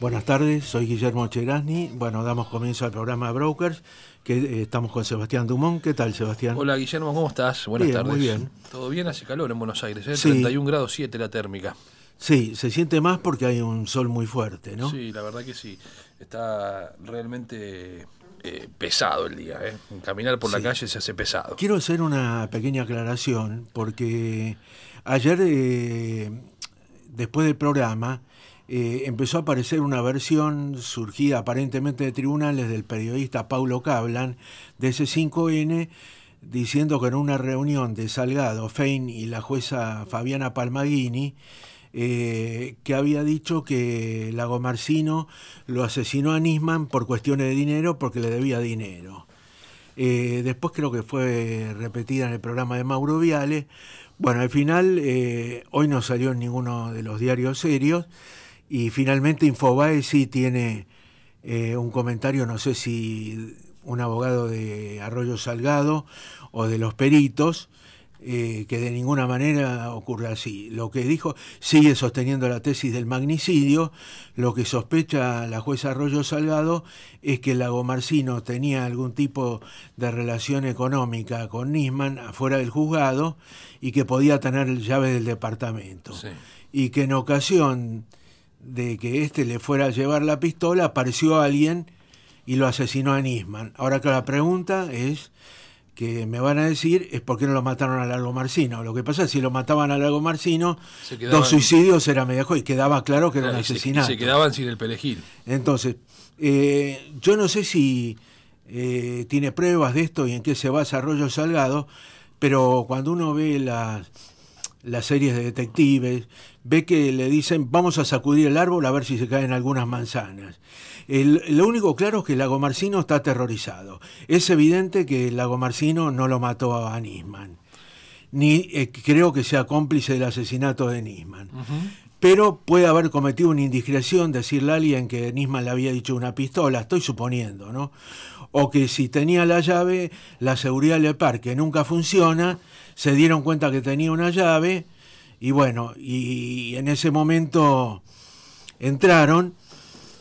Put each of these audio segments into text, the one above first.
Buenas tardes, soy Guillermo Cherasni. Bueno, damos comienzo al programa Brokers, que eh, estamos con Sebastián Dumont. ¿Qué tal, Sebastián? Hola, Guillermo, ¿cómo estás? Buenas tardes. Muy bien. Todo bien, hace calor en Buenos Aires, ¿eh? 31 grados 7 la térmica. Sí, se siente más porque hay un sol muy fuerte, ¿no? Sí, la verdad que sí. Está realmente eh, pesado el día. ¿eh? Caminar por la calle se hace pesado. Quiero hacer una pequeña aclaración porque ayer, eh, después del programa, eh, empezó a aparecer una versión surgida aparentemente de tribunales del periodista Paulo Cablan de ese 5N diciendo que en una reunión de Salgado, Fein y la jueza Fabiana Palmaghini, eh, que había dicho que Marcino lo asesinó a Nisman por cuestiones de dinero porque le debía dinero. Eh, después creo que fue repetida en el programa de Mauro Viale. Bueno, al final hoy no salió en ninguno de los diarios serios. Y finalmente Infobae sí tiene eh, un comentario, no sé si un abogado de Arroyo Salgado o de los peritos, eh, que de ninguna manera ocurre así. Lo que dijo sigue sosteniendo la tesis del magnicidio. Lo que sospecha la jueza Arroyo Salgado es que Marcino tenía algún tipo de relación económica con Nisman afuera del juzgado y que podía tener llave del departamento. Y que en ocasión de que este le fuera a llevar la pistola, apareció alguien y lo asesinó a Nisman. Ahora que la pregunta es que me van a decir es por qué no lo mataron a Largo Marcino. Lo que pasa es que si lo mataban a Largo Marcino, dos suicidios era medio y quedaba claro que era un Se, quedaban sin el pelejil. Entonces, eh, yo no sé si eh, tiene pruebas de esto y en qué se basa Arroyo Salgado, pero cuando uno ve las las series de detectives, ve que le dicen vamos a sacudir el árbol a ver si se caen algunas manzanas. lo único claro es que Lago Marcino está aterrorizado. Es evidente que Lago Marcino no lo mató a Nisman, ni eh, creo que sea cómplice del asesinato de Nisman. Pero puede haber cometido una indiscreción, decirle a alguien que Nisman le había dicho una pistola, estoy suponiendo, ¿no? O que si tenía la llave, la seguridad del parque nunca funciona, se dieron cuenta que tenía una llave y bueno, y en ese momento entraron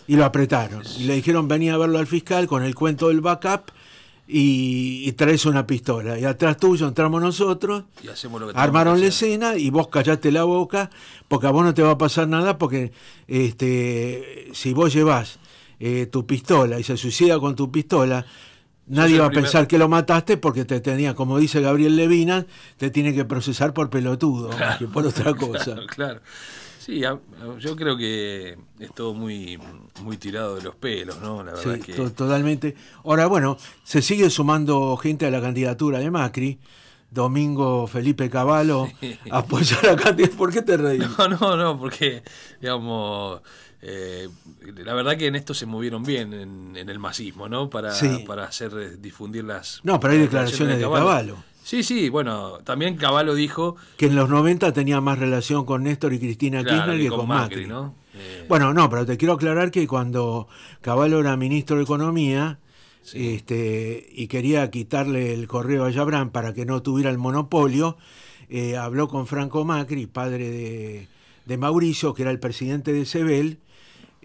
y lo apretaron. Y le dijeron venía a verlo al fiscal con el cuento del backup y, traes una pistola. Y atrás tuyo entramos nosotros, y armaron la escena y vos callaste la boca porque a vos no te va a pasar nada porque este, si vos llevas eh, tu pistola y se suicida con tu pistola, Nadie va a pensar que lo mataste porque te tenía, como dice Gabriel Levina, te tiene que procesar por pelotudo, por otra cosa. Claro, Sí, yo creo que es todo muy, muy tirado de los pelos, ¿no? La verdad que... totalmente. Ahora, bueno, se sigue sumando gente a la candidatura de Macri. Domingo Felipe Caballo apoyar a ¿Por qué te reí? No, no, no, porque, digamos, eh, la verdad que en esto se movieron bien en, el masismo, ¿no? Para, para hacer eh, difundir las. No, pero hay declaraciones de Caballo. Sí, sí, bueno, también Cavallo dijo. Que en los 90 tenía más relación con Néstor y Cristina Kirchner que, con, Macri. ¿no? Bueno, eh. no, pero te quiero aclarar que cuando Caballo era ministro de Economía, este, y quería quitarle el correo a Yabrán para que no tuviera el monopolio, eh, habló con Franco Macri, padre de, Mauricio, que era el presidente de Sebel.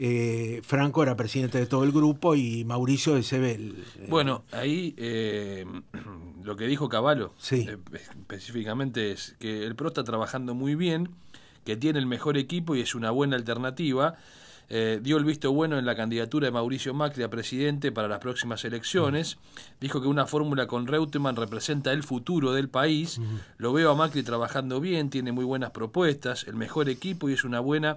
Eh, Franco era presidente de todo el grupo y Mauricio de Sebel. Bueno, ahí eh, lo que dijo Caballo específicamente es que el PRO está trabajando muy bien, que tiene el mejor equipo y es una buena alternativa eh, dio el visto bueno en la candidatura de Mauricio Macri a presidente para las próximas elecciones. Dijo que una fórmula con Reutemann representa el futuro del país. Lo veo a Macri trabajando bien, tiene muy buenas propuestas, el mejor equipo y es una buena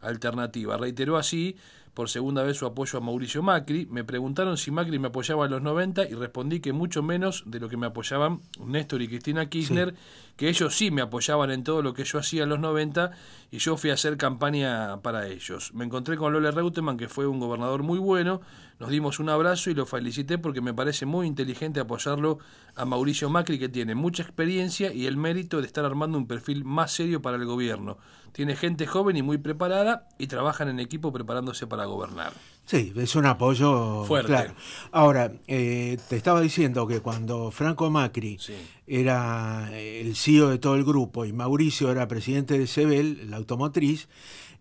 alternativa. Reiteró así por segunda vez su apoyo a Mauricio Macri. Me preguntaron si Macri me apoyaba en los 90 y respondí que mucho menos de lo que me apoyaban Néstor y Cristina Kirchner, que ellos sí me apoyaban en todo lo que yo hacía en los 90 y yo fui a hacer campaña para ellos. Me encontré con Lola Reutemann, que fue un gobernador muy bueno, nos dimos un abrazo y lo felicité porque me parece muy inteligente apoyarlo a Mauricio Macri, que tiene mucha experiencia y el mérito de estar armando un perfil más serio para el gobierno. Tiene gente joven y muy preparada y trabajan en equipo preparándose para gobernar. Sí, es un apoyo fuerte. Ahora, eh, te estaba diciendo que cuando Franco Macri era el CEO de todo el grupo y Mauricio era presidente de Sebel, la automotriz,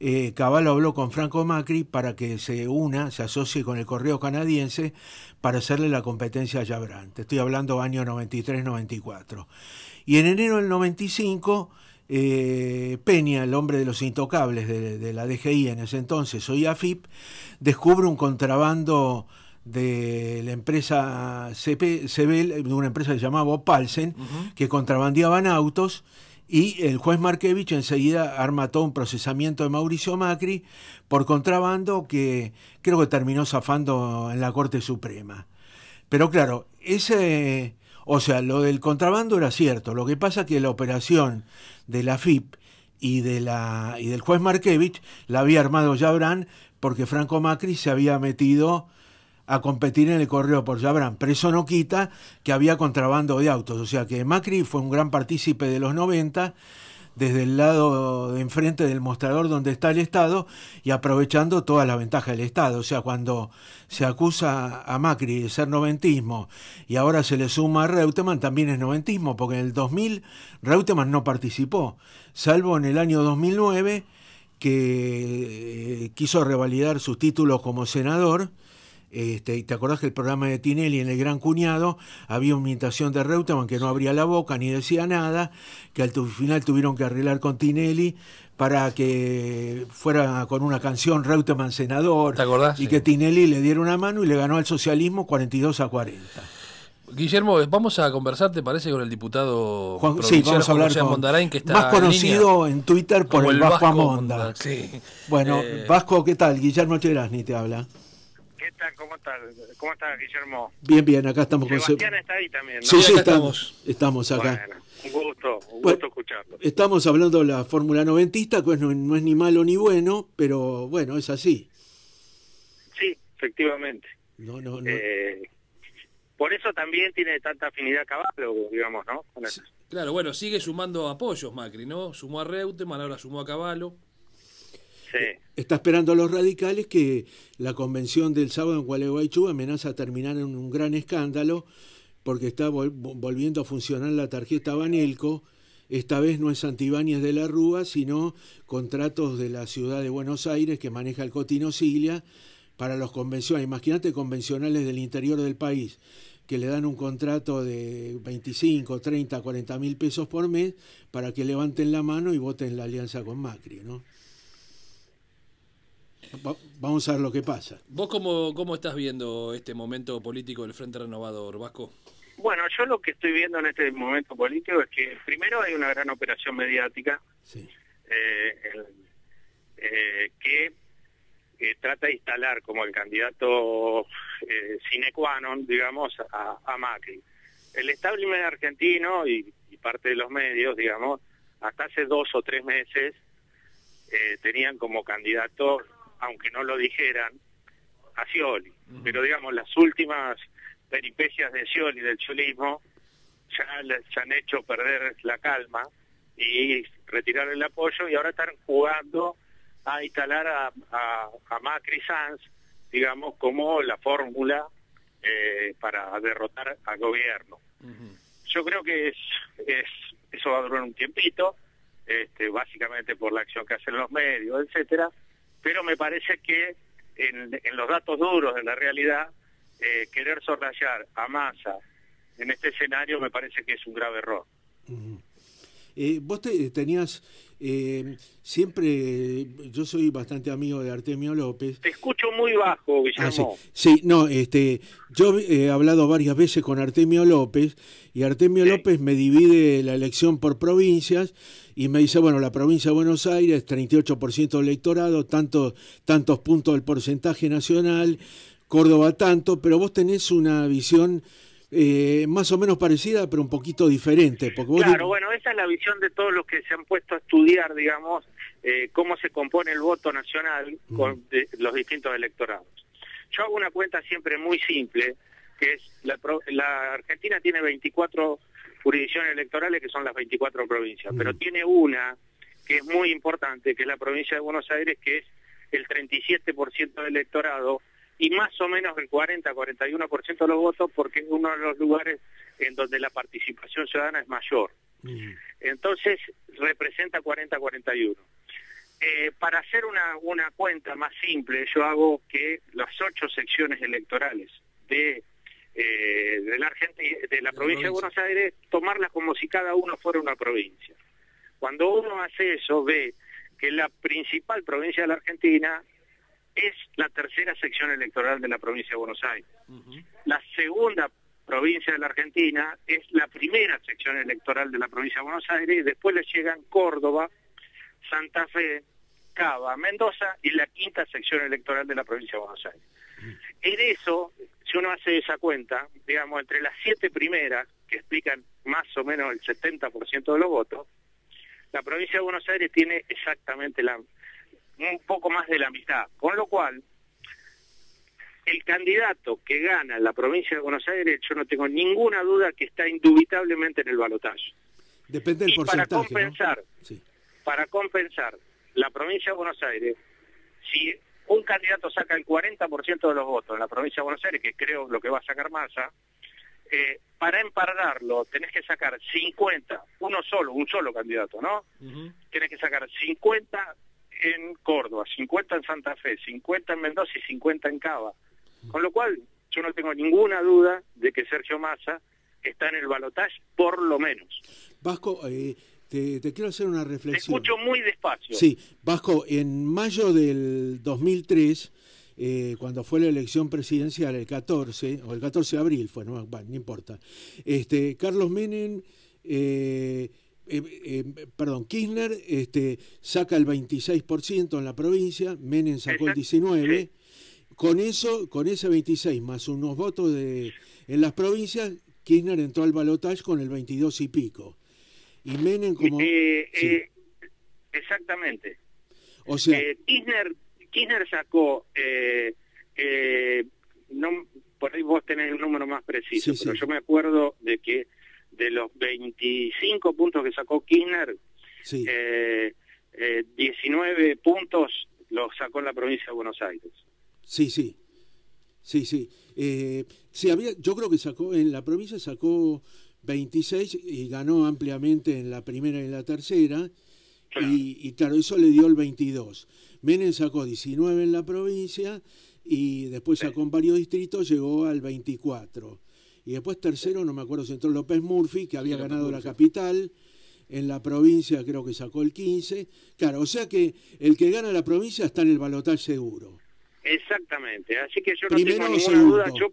eh, Caballo habló con Franco Macri para que se una, se asocie con el correo canadiense para hacerle la competencia a Jabrán. estoy hablando año 93-94. Y en enero del 95, eh, Peña, el hombre de los intocables de, la DGI en ese entonces, hoy AFIP, descubre un contrabando de la empresa CP, de una empresa que se llamaba Opalsen, que contrabandeaban autos y el juez Markevich enseguida armató un procesamiento de Mauricio Macri por contrabando que creo que terminó zafando en la Corte Suprema. Pero claro, ese, o sea, lo del contrabando era cierto. Lo que pasa que la operación de la FIP y, de la, y del juez Markevich la había armado Jabrán porque Franco Macri se había metido a competir en el correo por Yabrán, pero eso no quita que había contrabando de autos, o sea que Macri fue un gran partícipe de los 90 desde el lado de enfrente del mostrador donde está el Estado y aprovechando toda la ventaja del Estado. O sea, cuando se acusa a Macri de ser noventismo y ahora se le suma a Reutemann, también es noventismo, porque en el 2000 Reutemann no participó, salvo en el año 2009 que eh, quiso revalidar sus títulos como senador este, te acordás que el programa de Tinelli en El Gran Cuñado había una imitación de Reutemann que no abría la boca ni decía nada, que al final tuvieron que arreglar con Tinelli para que fuera con una canción Reutemann senador. Y que Tinelli le diera una mano y le ganó al socialismo 42 a 40. Guillermo, vamos a conversar, ¿te parece, con el diputado Juan, vamos Mondarain, que está más conocido en, Twitter por el, Vasco, Amonda. Bueno, eh, Vasco, ¿qué tal? Guillermo Cherasni te habla. ¿Cómo estás, Guillermo? Bien, bien, acá estamos con Sebastián está ahí también, Sí, sí, estamos. Estamos acá. un gusto, un gusto escucharlo. Estamos hablando de la Fórmula noventista, pues no, es ni malo ni bueno, pero bueno, es así. Sí, efectivamente. No, eh, por eso también tiene tanta afinidad a Caballo, digamos, ¿no? claro, bueno, sigue sumando apoyos Macri, ¿no? Sumó a Reutemann, ahora sumó a Caballo. Está esperando a los radicales que la convención del sábado en Gualeguaychú amenaza a terminar en un gran escándalo porque está volviendo a funcionar la tarjeta Banelco. Esta vez no es Santibáñez de la Rúa, sino contratos de la ciudad de Buenos Aires que maneja el Cotino Silia para los convencionales. Imagínate convencionales del interior del país que le dan un contrato de 25, 30, 40 mil pesos por mes para que levanten la mano y voten la alianza con Macri, ¿no? vamos a ver lo que pasa. ¿Vos cómo, cómo estás viendo este momento político del Frente Renovador, Vasco? Bueno, yo lo que estoy viendo en este momento político es que primero hay una gran operación mediática eh, eh, que trata de instalar como el candidato eh, sine qua non, digamos, a, Macri. El establishment argentino y, parte de los medios, digamos, hasta hace dos o tres meses tenían como candidato aunque no lo dijeran, a Scioli. Pero digamos, las últimas peripecias de Scioli, del chulismo, ya les han hecho perder la calma y retirar el apoyo y ahora están jugando a instalar a, Macri Sanz, digamos, como la fórmula eh, para derrotar al gobierno. Yo creo que eso va a durar un tiempito, este, básicamente por la acción que hacen los medios, etcétera, pero me parece que en, los datos duros de la realidad, eh, querer sorrayar a masa en este escenario me parece que es un grave error. Eh, vos tenías eh, siempre, yo soy bastante amigo de Artemio López. Te escucho muy bajo, ah, Guillermo. sí. no, este, yo he hablado varias veces con Artemio López y Artemio López me divide la elección por provincias y me dice, bueno, la provincia de Buenos Aires, 38% del electorado, tanto, tantos puntos del porcentaje nacional, Córdoba tanto, pero vos tenés una visión eh, más o menos parecida, pero un poquito diferente. Porque claro, bueno, esa es la visión de todos los que se han puesto a estudiar, digamos, eh, cómo se compone el voto nacional mm. con los distintos electorados. Yo hago una cuenta siempre muy simple, que es, la, la Argentina tiene 24 jurisdicciones electorales que son las 24 provincias, mm. pero tiene una que es muy importante, que es la provincia de Buenos Aires, que es el 37% del electorado y más o menos el 40-41% de los votos porque es uno de los lugares en donde la participación ciudadana es mayor. Mm. Entonces representa 40-41. Eh, para hacer una, una cuenta más simple, yo hago que las ocho secciones electorales de eh, de la provincia de Buenos Aires, tomarlas como si cada uno fuera una provincia. Cuando uno hace eso, ve que la principal provincia de la Argentina es la tercera sección electoral de la provincia de Buenos Aires. La segunda provincia de la Argentina es la primera sección electoral de la provincia de Buenos Aires y después le llegan Córdoba, Santa Fe, Cava, Mendoza y la quinta sección electoral de la provincia de Buenos Aires. En eso, si uno hace esa cuenta, digamos, entre las siete primeras, que explican más o menos el 70% de los votos, la provincia de Buenos Aires tiene exactamente la, un poco más de la mitad, con lo cual el candidato que gana la provincia de Buenos Aires, yo no tengo ninguna duda que está indubitablemente en el balotaje. Depende del y Para compensar, para compensar, la provincia de Buenos Aires, si un candidato saca el 40% de los votos en la provincia de Buenos Aires, que creo lo que va a sacar Massa, eh, para empararlo tenés que sacar 50, uno solo, un solo candidato, ¿no? Tenés Tienes que sacar 50 en Córdoba, 50 en Santa Fe, 50 en Mendoza y 50 en Cava. Con lo cual, yo no tengo ninguna duda de que Sergio Massa está en el balotaje, por lo menos. Vasco, eh, te, quiero hacer una reflexión. Te escucho muy despacio. Sí, Vasco, en mayo del 2003, eh, cuando fue la elección presidencial, el 14, o el 14 de abril fue, no, bueno, no importa, este, Carlos Menem... Eh, eh, perdón, Kirchner este, saca el 26% en la provincia, Menem sacó el 19%, con eso, con ese 26 más unos votos de, en las provincias, Kirchner entró al balotaje con el 22 y pico. Y Menem como... Eh, eh, exactamente. O sea... Eh, Kirchner, sacó... no, por ahí vos tenés un número más preciso, pero yo me acuerdo de que de los 25 puntos que sacó Kirchner, diecinueve 19 puntos los sacó en la provincia de Buenos Aires. Sí, sí. Sí, sí. sí había, yo creo que sacó, en la provincia sacó 26 y ganó ampliamente en la primera y en la tercera. Y, claro, eso le dio el 22. Menem sacó 19 en la provincia y después sacó en varios distritos, llegó al 24. Y después tercero, no me acuerdo si entró López Murphy, que había ganado la capital. En la provincia creo que sacó el 15. Claro, o sea que el que gana la provincia está en el balotaje seguro. Exactamente, así que yo no tengo ninguna duda. Yo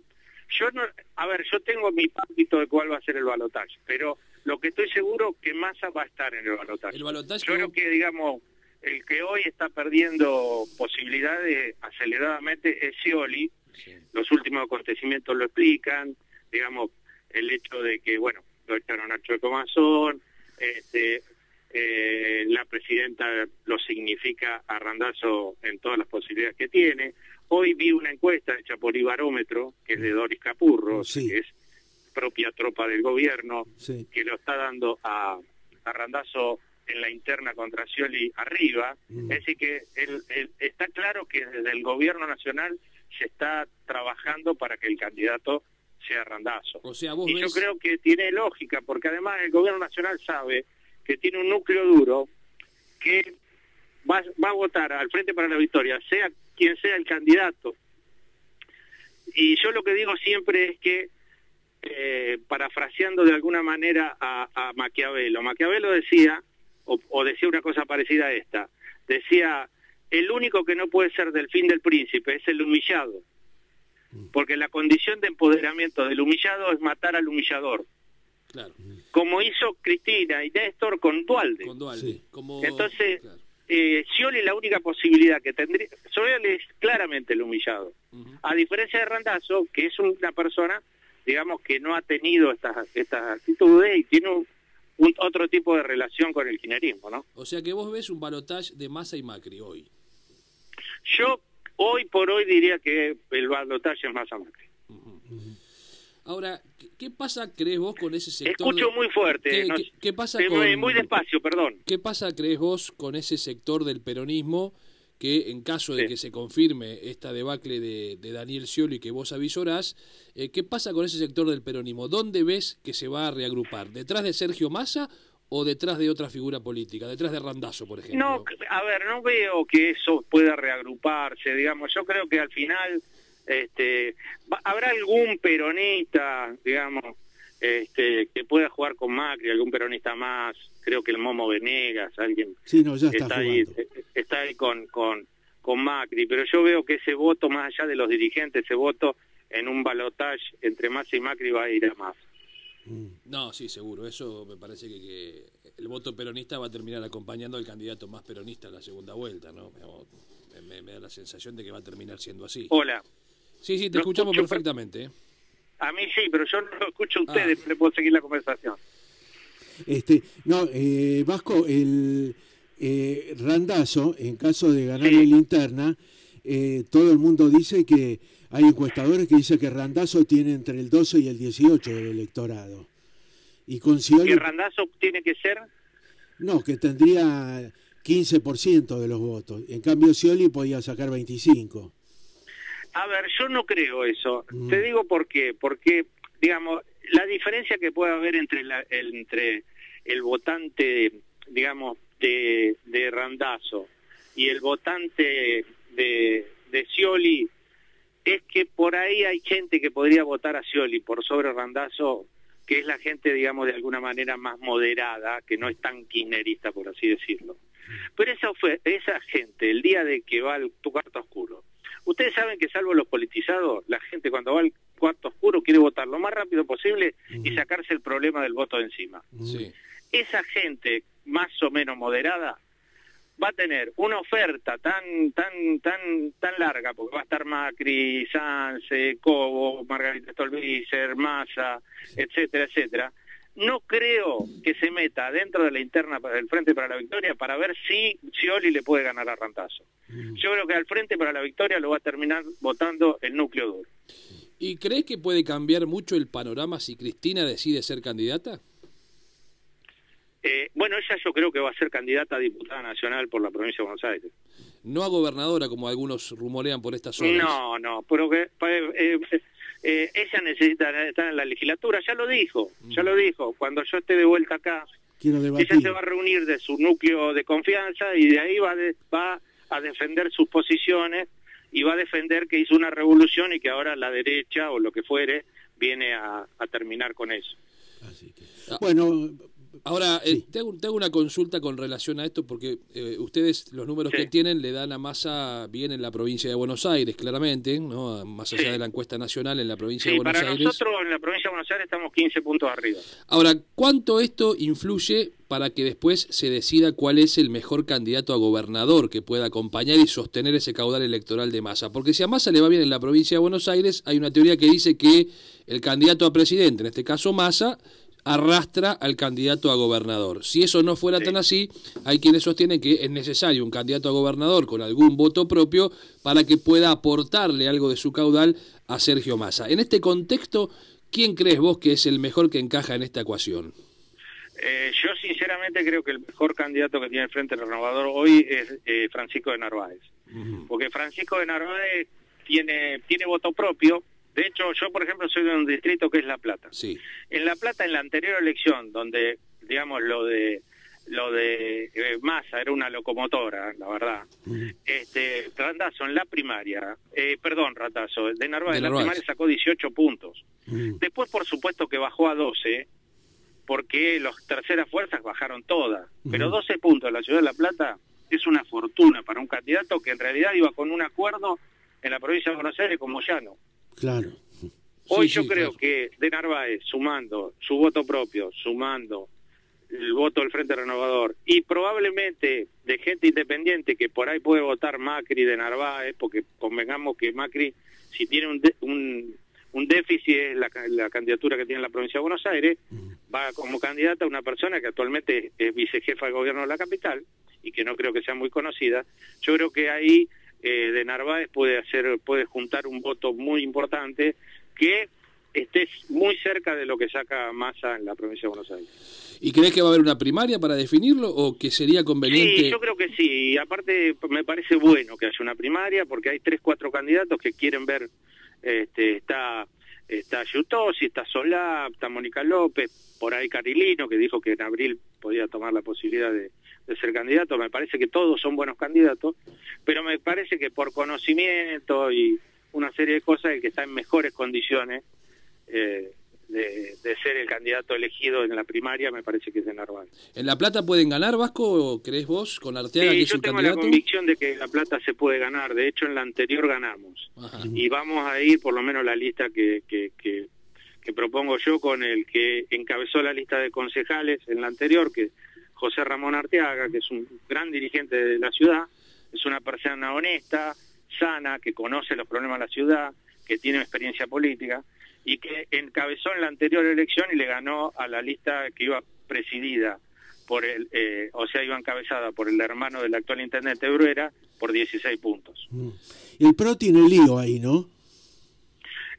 yo no, a ver, yo tengo mi párpito de cuál va a ser el balotaje, pero lo que estoy seguro que Massa va a estar en el balotaje. yo creo que, digamos, el que hoy está perdiendo posibilidades aceleradamente es Scioli. Los últimos acontecimientos lo explican, digamos, el hecho de que, bueno, lo echaron a Chueco Mazón, este, eh, la presidenta lo significa a Randazo en todas las posibilidades que tiene. Hoy vi una encuesta hecha por Ibarómetro, que es de mm. Doris Capurro, oh, que es propia tropa del gobierno, que lo está dando a, Arrandazo en la interna contra Scioli arriba. Mm. Es decir, que está claro que desde el gobierno nacional se está trabajando para que el candidato sea Randazo. y yo creo que tiene lógica, porque además el gobierno nacional sabe que tiene un núcleo duro que va, va a votar al Frente para la Victoria, sea quien sea el candidato. Y yo lo que digo siempre es que, eh, parafraseando de alguna manera a, Maquiavelo, Maquiavelo decía, o, decía una cosa parecida a esta, decía, el único que no puede ser del fin del príncipe es el humillado, porque la condición de empoderamiento del humillado es matar al humillador. Claro. Como hizo Cristina y Néstor con Dualde. Con Entonces, eh, Scioli la única posibilidad que tendría, Scioli es claramente el humillado, a diferencia de Randazzo, que es una persona, digamos, que no ha tenido estas, estas actitudes y tiene un, otro tipo de relación con el ginerismo. ¿no? O sea que vos ves un balotaje de Massa y Macri hoy. Yo hoy por hoy diría que el balotaje es Massa Macri. Ahora, ¿qué pasa, crees vos, con ese sector? Escucho muy fuerte. ¿Qué, pasa Muy despacio, perdón. ¿Qué pasa, crees vos, con ese sector del peronismo que en caso de que se confirme esta debacle de, Daniel Scioli que vos avisorás, eh, ¿qué pasa con ese sector del peronismo? ¿Dónde ves que se va a reagrupar? ¿Detrás de Sergio Massa o detrás de otra figura política? ¿Detrás de Randazo, por ejemplo? No, a ver, no veo que eso pueda reagruparse, digamos. Yo creo que al final este, ¿Habrá algún peronista, digamos, este, que pueda jugar con Macri, algún peronista más? Creo que el Momo Venegas, alguien eh, está, ahí, con, con, con Macri. Pero yo veo que ese voto, más allá de los dirigentes, ese voto en un balotaje entre Massa y Macri va a ir a más. Mm. No, sí, seguro. Eso me parece que, el voto peronista va a terminar acompañando al candidato más peronista en la segunda vuelta, ¿no? me, da la sensación de que va a terminar siendo así. Hola, Sí, sí, te escuchamos perfectamente. ¿eh? A mí sí, pero yo no lo escucho a ah. ustedes, pero le puedo seguir la conversación. Este, no, eh, Vasco, el eh, Randazo, en caso de ganar en la linterna, todo el mundo dice que hay encuestadores que dicen que Randazo tiene entre el 12 y el 18 del electorado. Y con ¿Que Randazo tiene que ser? No, que tendría 15% de los votos. En cambio, sioli podía sacar 25%. A ver, yo no creo eso. Te mm. digo por qué. Porque, digamos, la diferencia que puede haber entre, el, entre el votante, digamos, de, de Randazo y el votante de, de Scioli es que por ahí hay gente que podría votar a Scioli por sobre Randazo, que es la gente, digamos, de alguna manera más moderada, que no es tan kirchnerista, por así decirlo. Mm. Pero esa, esa gente, el día de que va al tu cuarto oscuro Ustedes saben que salvo los politizados, la gente cuando va al cuarto oscuro quiere votar lo más rápido posible y mm. sacarse el problema del voto de encima. Mm. Esa gente más o menos moderada va a tener una oferta tan tan tan tan larga porque va a estar Macri, Sanz, Cobo, Margarita Stolbizer, Massa, etcétera, etcétera, no creo que se meta dentro de la interna del Frente para la Victoria para ver si Cioli le puede ganar a Rantazo. Mm. Yo creo que al Frente para la Victoria lo va a terminar votando el núcleo duro. ¿Y crees que puede cambiar mucho el panorama si Cristina decide ser candidata? Eh, bueno, ella yo creo que va a ser candidata a diputada nacional por la provincia de Buenos Aires. No a gobernadora, como algunos rumorean por esta zona. No, no, pero que... Eh, eh, eh, ella necesita estar en la legislatura, ya lo dijo, ya lo mm. dijo, cuando yo esté de vuelta acá, ella se va a reunir de su núcleo de confianza y de ahí va, va a defender sus posiciones y va a defender que hizo una revolución y que ahora la derecha o lo que fuere viene a, terminar con eso. bueno, Ahora, tengo eh, te, una consulta con relación a esto, porque eh, ustedes los números que tienen le dan a Massa bien en la provincia de Buenos Aires, claramente, ¿no? más allá de la encuesta nacional en la provincia de Buenos Aires. para Nosotros en la provincia de Buenos Aires estamos 15 puntos arriba. Ahora, ¿cuánto esto influye para que después se decida cuál es el mejor candidato a gobernador que pueda acompañar y sostener ese caudal electoral de Massa? Porque si a Massa le va bien en la provincia de Buenos Aires, hay una teoría que dice que el candidato a presidente, en este caso Massa, arrastra al candidato a gobernador. Si eso no fuera tan así, hay quienes sostienen que es necesario un candidato a gobernador con algún voto propio para que pueda aportarle algo de su caudal a Sergio Massa. En este contexto, ¿quién crees vos que es el mejor que encaja en esta ecuación? Eh, yo sinceramente creo que el mejor candidato que tiene frente al Renovador hoy es eh, Francisco de Narváez, porque Francisco de Narváez tiene voto propio, de hecho, yo, por ejemplo, soy de un distrito que es La Plata. Sí. En La Plata, en la anterior elección, donde, digamos, lo de lo de eh, Massa era una locomotora, la verdad. Este, Randazo en la primaria, eh, perdón, Ratazo, de Narváez, en la primaria sacó 18 puntos. Después, por supuesto, que bajó a 12, porque las terceras fuerzas bajaron todas. Pero 12 puntos en la ciudad de La Plata es una fortuna para un candidato que en realidad iba con un acuerdo en la provincia de Buenos Aires como Moyano. Claro. Hoy yo creo que de Narváez, sumando su voto propio, sumando el voto del Frente Renovador y probablemente de gente independiente que por ahí puede votar Macri de Narváez, porque convengamos que Macri, si tiene un, un, déficit, es la, candidatura que tiene la provincia de Buenos Aires, va como candidata a una persona que actualmente es vicejefa de gobierno de la capital y que no creo que sea muy conocida. Yo creo que ahí eh, de Narváez puede hacer, puede juntar un voto muy importante que esté muy cerca de lo que saca Massa en la provincia de Buenos Aires. ¿Y crees que va a haber una primaria para definirlo o que sería conveniente? Sí, yo creo que sí. aparte me parece bueno que haya una primaria porque hay tres, cuatro candidatos que quieren ver, este, está está Yutosi, está Solá, está Mónica López, por ahí Carilino, que dijo que en abril podía tomar la posibilidad de, de ser candidato, me parece que todos son buenos candidatos, pero me parece que por conocimiento y una serie de cosas el que está en mejores condiciones eh, de, ser el candidato elegido en la primaria me parece que es de Narváez. ¿En La Plata pueden ganar, Vasco, o crees vos, con Arteaga que yo tengo la convicción de que La Plata se puede ganar, de hecho en la anterior ganamos, y vamos a ir por lo menos la lista que, que, que propongo yo con el que encabezó la lista de concejales en la anterior, que José Ramón Arteaga, que es un gran dirigente de la ciudad, es una persona honesta, sana, que conoce los problemas de la ciudad, que tiene experiencia política y que encabezó en la anterior elección y le ganó a la lista que iba presidida por el, eh, o sea, iba encabezada por el hermano del actual intendente Bruera por 16 puntos. Mm. El PRO tiene lío ahí, ¿no?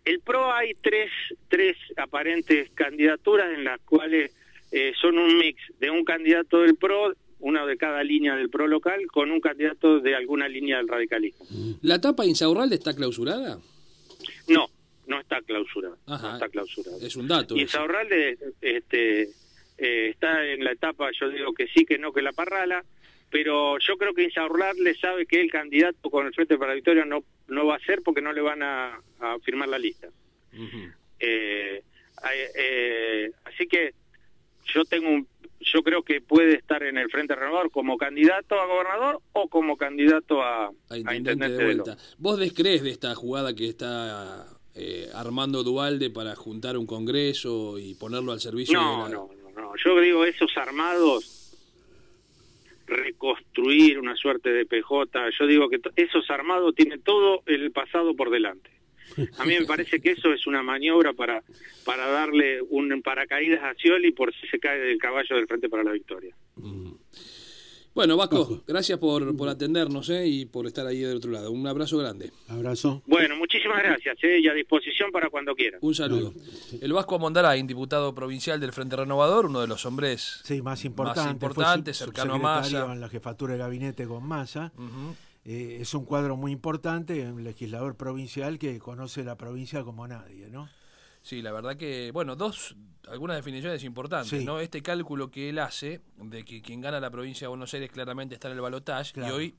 El PRO hay tres, tres aparentes candidaturas en las cuales eh, son un mix de un candidato del PRO, una de cada línea del PRO local, con un candidato de alguna línea del radicalismo. ¿La etapa insaurral está clausurada? No, no está clausurada. está clausurada. Es un dato. este, eh, está en la etapa, yo digo que sí, que no, que la parrala, pero yo creo que le sabe que el candidato con el Frente para la Victoria no, no va a ser porque no le van a, firmar la lista. Eh, así que yo tengo un, yo creo que puede estar en el Frente Renovador como candidato a gobernador o como candidato a, intendente, de vuelta. ¿Vos descrees de esta jugada que está eh, armando Dualde para juntar un congreso y ponerlo al servicio no, de no, no, no, yo digo esos armados reconstruir una suerte de PJ, yo digo que esos armados tienen todo el pasado por delante a mí me parece que eso es una maniobra para, para darle un paracaídas a cioli por si se cae del caballo del Frente para la Victoria. Mm. Bueno, Vasco, gracias por, por atendernos eh, y por estar ahí del otro lado. Un abrazo grande. Abrazo. Bueno, muchísimas gracias eh, y a disposición para cuando quiera. Un saludo. El Vasco Amondarain, diputado provincial del Frente Renovador, uno de los hombres sí, más, importante, importantes, cercano a Massa. la jefatura de gabinete con Massa. Eh, es un cuadro muy importante, un legislador provincial que conoce la provincia como nadie, ¿no? Sí, la verdad que, bueno, dos, algunas definiciones importantes, ¿no? Este cálculo que él hace de que quien gana la provincia de Buenos Aires claramente está en el balotaje y hoy,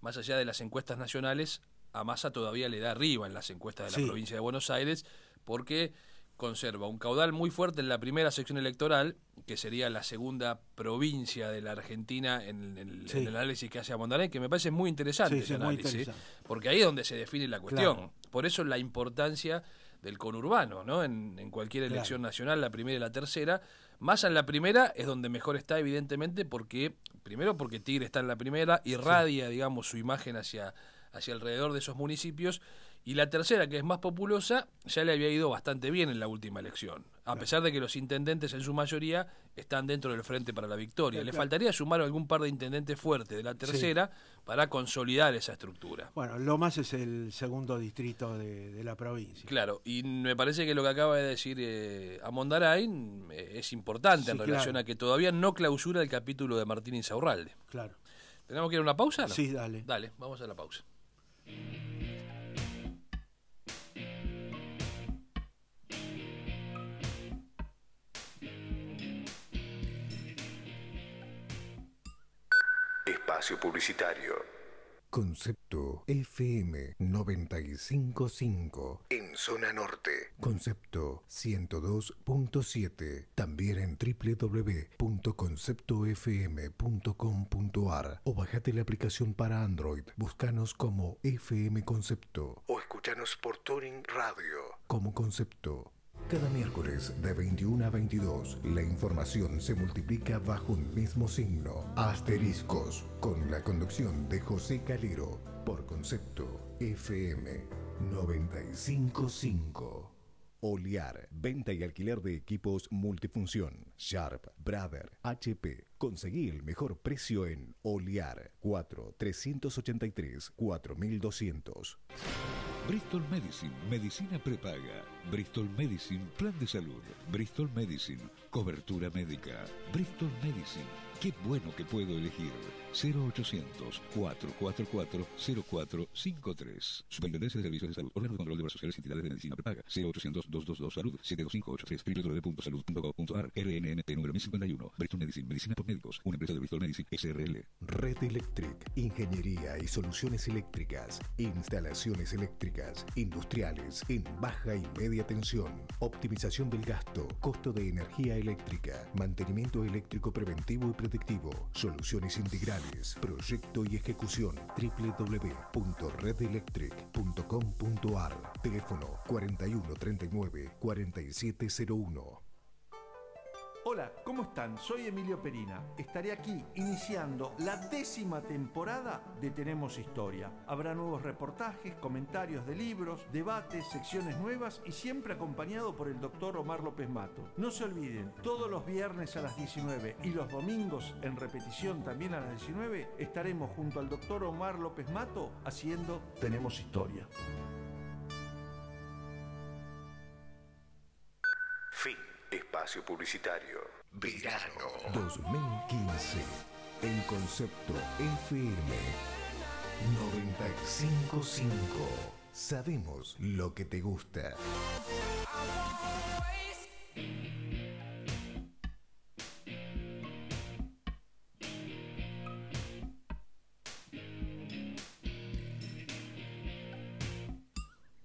más allá de las encuestas nacionales, a Massa todavía le da arriba en las encuestas de la provincia de Buenos Aires porque conserva un caudal muy fuerte en la primera sección electoral, que sería la segunda provincia de la Argentina en, el análisis que hace a que me parece muy interesante análisis, porque ahí es donde se define la cuestión. Por eso la importancia del conurbano, ¿no? En, cualquier elección nacional, la primera y la tercera. más en la primera es donde mejor está, evidentemente, porque, primero porque Tigre está en la primera, irradia, digamos, su imagen hacia, hacia alrededor de esos municipios, y la tercera, que es más populosa, ya le había ido bastante bien en la última elección, a pesar de que los intendentes en su mayoría están dentro del Frente para la Victoria. Eh, le faltaría sumar algún par de intendentes fuertes de la tercera para consolidar esa estructura. Bueno, Lomas es el segundo distrito de, la provincia. Claro, y me parece que lo que acaba de decir eh, eh es importante en relación a que todavía no clausura el capítulo de Martín Insaurralde. Claro. ¿Tenemos que ir a una pausa? Sí, dale. Dale, vamos a la pausa. espacio publicitario. Concepto FM 955 en zona norte. Concepto 102.7 también en www.conceptofm.com.ar o bajate la aplicación para Android. Búscanos como FM Concepto o escúchanos por Turing Radio como Concepto cada miércoles de 21 a 22, la información se multiplica bajo un mismo signo, asteriscos, con la conducción de José Calero, por concepto FM 955. Oliar, venta y alquiler de equipos multifunción. Sharp, Brother, HP. Conseguí el mejor precio en Oliar 4 383 4200. Bristol Medicine, medicina prepaga. Bristol Medicine, plan de salud. Bristol Medicine, cobertura médica. Bristol Medicine, qué bueno que puedo elegir. 0800-444-0453. Superintendencia de Servicios de Salud. orden de Control de la Sociales y Entidades de Medicina Prepaga. 0800-222-SALUD. 72583. www.salud.gov.ar. RNNT número 1051. Bristol Medicine. Medicina por médicos. Una empresa de Bristol Medicine. SRL. Red Electric. Ingeniería y soluciones eléctricas. Instalaciones eléctricas. Industriales. En baja y media tensión. Optimización del gasto. Costo de energía eléctrica. Mantenimiento eléctrico preventivo y predictivo. Soluciones integrales proyecto y ejecución www.redelectric.com.ar. Teléfono 4139 4701. Hola, ¿cómo están? Soy Emilio Perina. Estaré aquí iniciando la décima temporada de Tenemos Historia. Habrá nuevos reportajes, comentarios de libros, debates, secciones nuevas y siempre acompañado por el doctor Omar López Mato. No se olviden, todos los viernes a las 19 y los domingos en repetición también a las 19 estaremos junto al doctor Omar López Mato haciendo Tenemos Historia. Espacio publicitario. Verano 2015. En concepto FM 955. Sabemos lo que te gusta.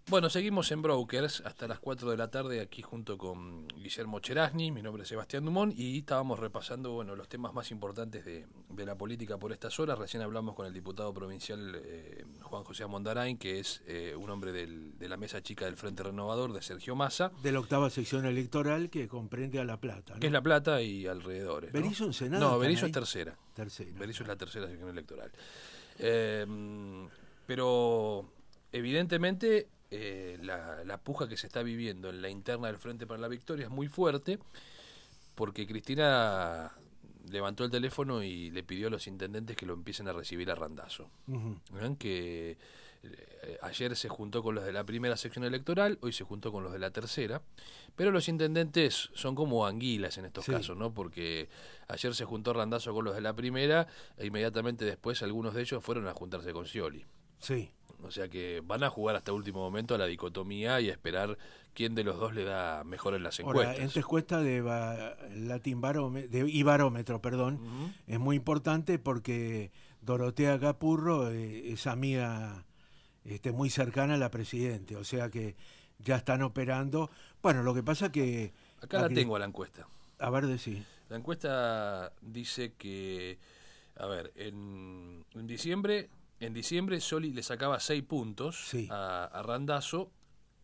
Bueno, seguimos en Brokers hasta las 4 de la tarde aquí junto con Guillermo Cherasni, mi nombre es Sebastián Dumont y estábamos repasando bueno, los temas más importantes de, la política por estas horas. Recién hablamos con el diputado provincial eh, Juan José Mondarain, que es eh, un hombre de la mesa chica del Frente Renovador de Sergio Massa. De la octava sección electoral que comprende a La Plata. Que es La Plata y alrededores. ¿Berizo ¿no? en Senado? No, Berizo es tercera. Tercera. es la tercera sección electoral. Eh, pero evidentemente eh, la, puja que se está viviendo en la interna del Frente para la Victoria es muy fuerte, porque Cristina levantó el teléfono y le pidió a los intendentes que lo empiecen a recibir a randazo. Que eh, ayer se juntó con los de la primera sección electoral, hoy se juntó con los de la tercera, pero los intendentes son como anguilas en estos casos, ¿no? Porque ayer se juntó randazo con los de la primera e inmediatamente después algunos de ellos fueron a juntarse con Scioli. Sí. O sea que van a jugar hasta último momento a la dicotomía y a esperar quién de los dos le da mejor en las encuestas. Ahora, esta encuesta de Latin de, y perdón, es muy importante porque Dorotea Capurro eh, es amiga este, muy cercana a la Presidente, o sea que ya están operando. Bueno, lo que pasa que... Acá la tengo la encuesta. A ver, sí. La encuesta dice que, a ver, en, en diciembre en diciembre Soli le sacaba 6 puntos a, Randazo. Randazzo.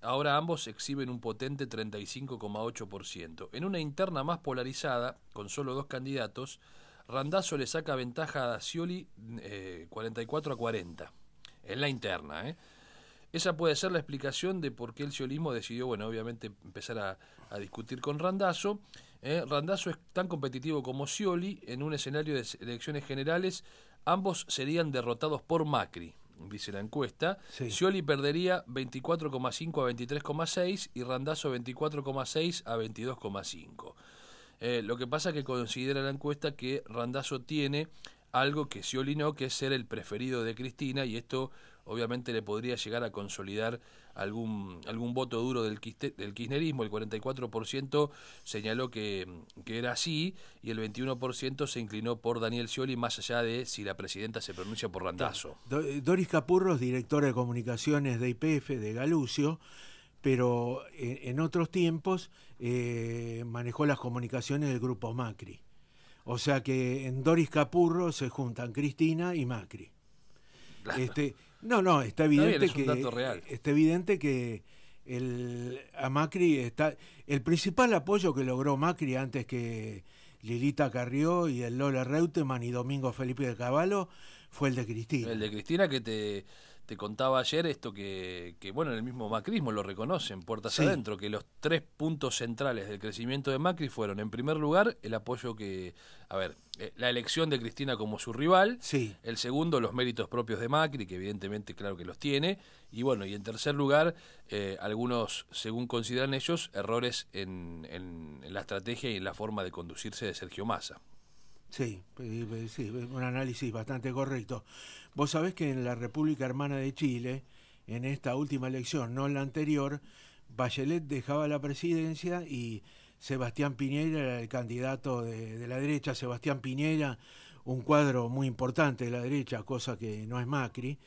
Ahora ambos exhiben un potente 35,8%. En una interna más polarizada, con solo dos candidatos, Randazzo le saca ventaja a Scioli 44 eh, a 40. En la interna, ¿eh? Esa puede ser la explicación de por qué el ciolismo decidió, bueno, obviamente empezar a, discutir con Randazzo. Randazo ¿eh? Randazzo es tan competitivo como Scioli en un escenario de elecciones generales Ambos serían derrotados por Macri, dice la encuesta. Scioli perdería 24,5 a 23,6 y Randazzo 24,6 a 22,5. Eh, lo que pasa es que considera la encuesta que Randazzo tiene algo que Scioli no, que es ser el preferido de Cristina y esto obviamente le podría llegar a consolidar algún, algún voto duro del, del kirchnerismo, el 44% señaló que, que, era así y el 21% se inclinó por Daniel Scioli, más allá de si la presidenta se pronuncia por Randazo. Eh, Doris Capurro es directora de comunicaciones de IPF de Galucio, pero eh, en, otros tiempos eh, manejó las comunicaciones del grupo Macri. O sea que en Doris Capurro se juntan Cristina y Macri. Claro. Este, no, no, está evidente es que. Está evidente que el, a Macri está. El principal apoyo que logró Macri antes que Lilita Carrió y el Lola Reutemann y Domingo Felipe de Caballo fue el de Cristina. El de Cristina que te te contaba ayer esto que, bueno, en el mismo macrismo lo reconocen, puertas adentro, que los tres puntos centrales del crecimiento de Macri fueron, en primer lugar, el apoyo que, a ver, eh, la elección de Cristina como su rival, el segundo, los méritos propios de Macri, que evidentemente claro que los tiene, y bueno, y en tercer lugar, eh, algunos, según consideran ellos, errores en, en, en la estrategia y en la forma de conducirse de Sergio Massa. Sí, eh, eh, eh, un análisis bastante correcto. Vos sabés que en la República Hermana de Chile, en esta última elección, no en la anterior, Bachelet dejaba la presidencia y Sebastián Piñera era el candidato de, la derecha. Sebastián Piñera, un cuadro muy importante de la derecha, cosa que no es Macri.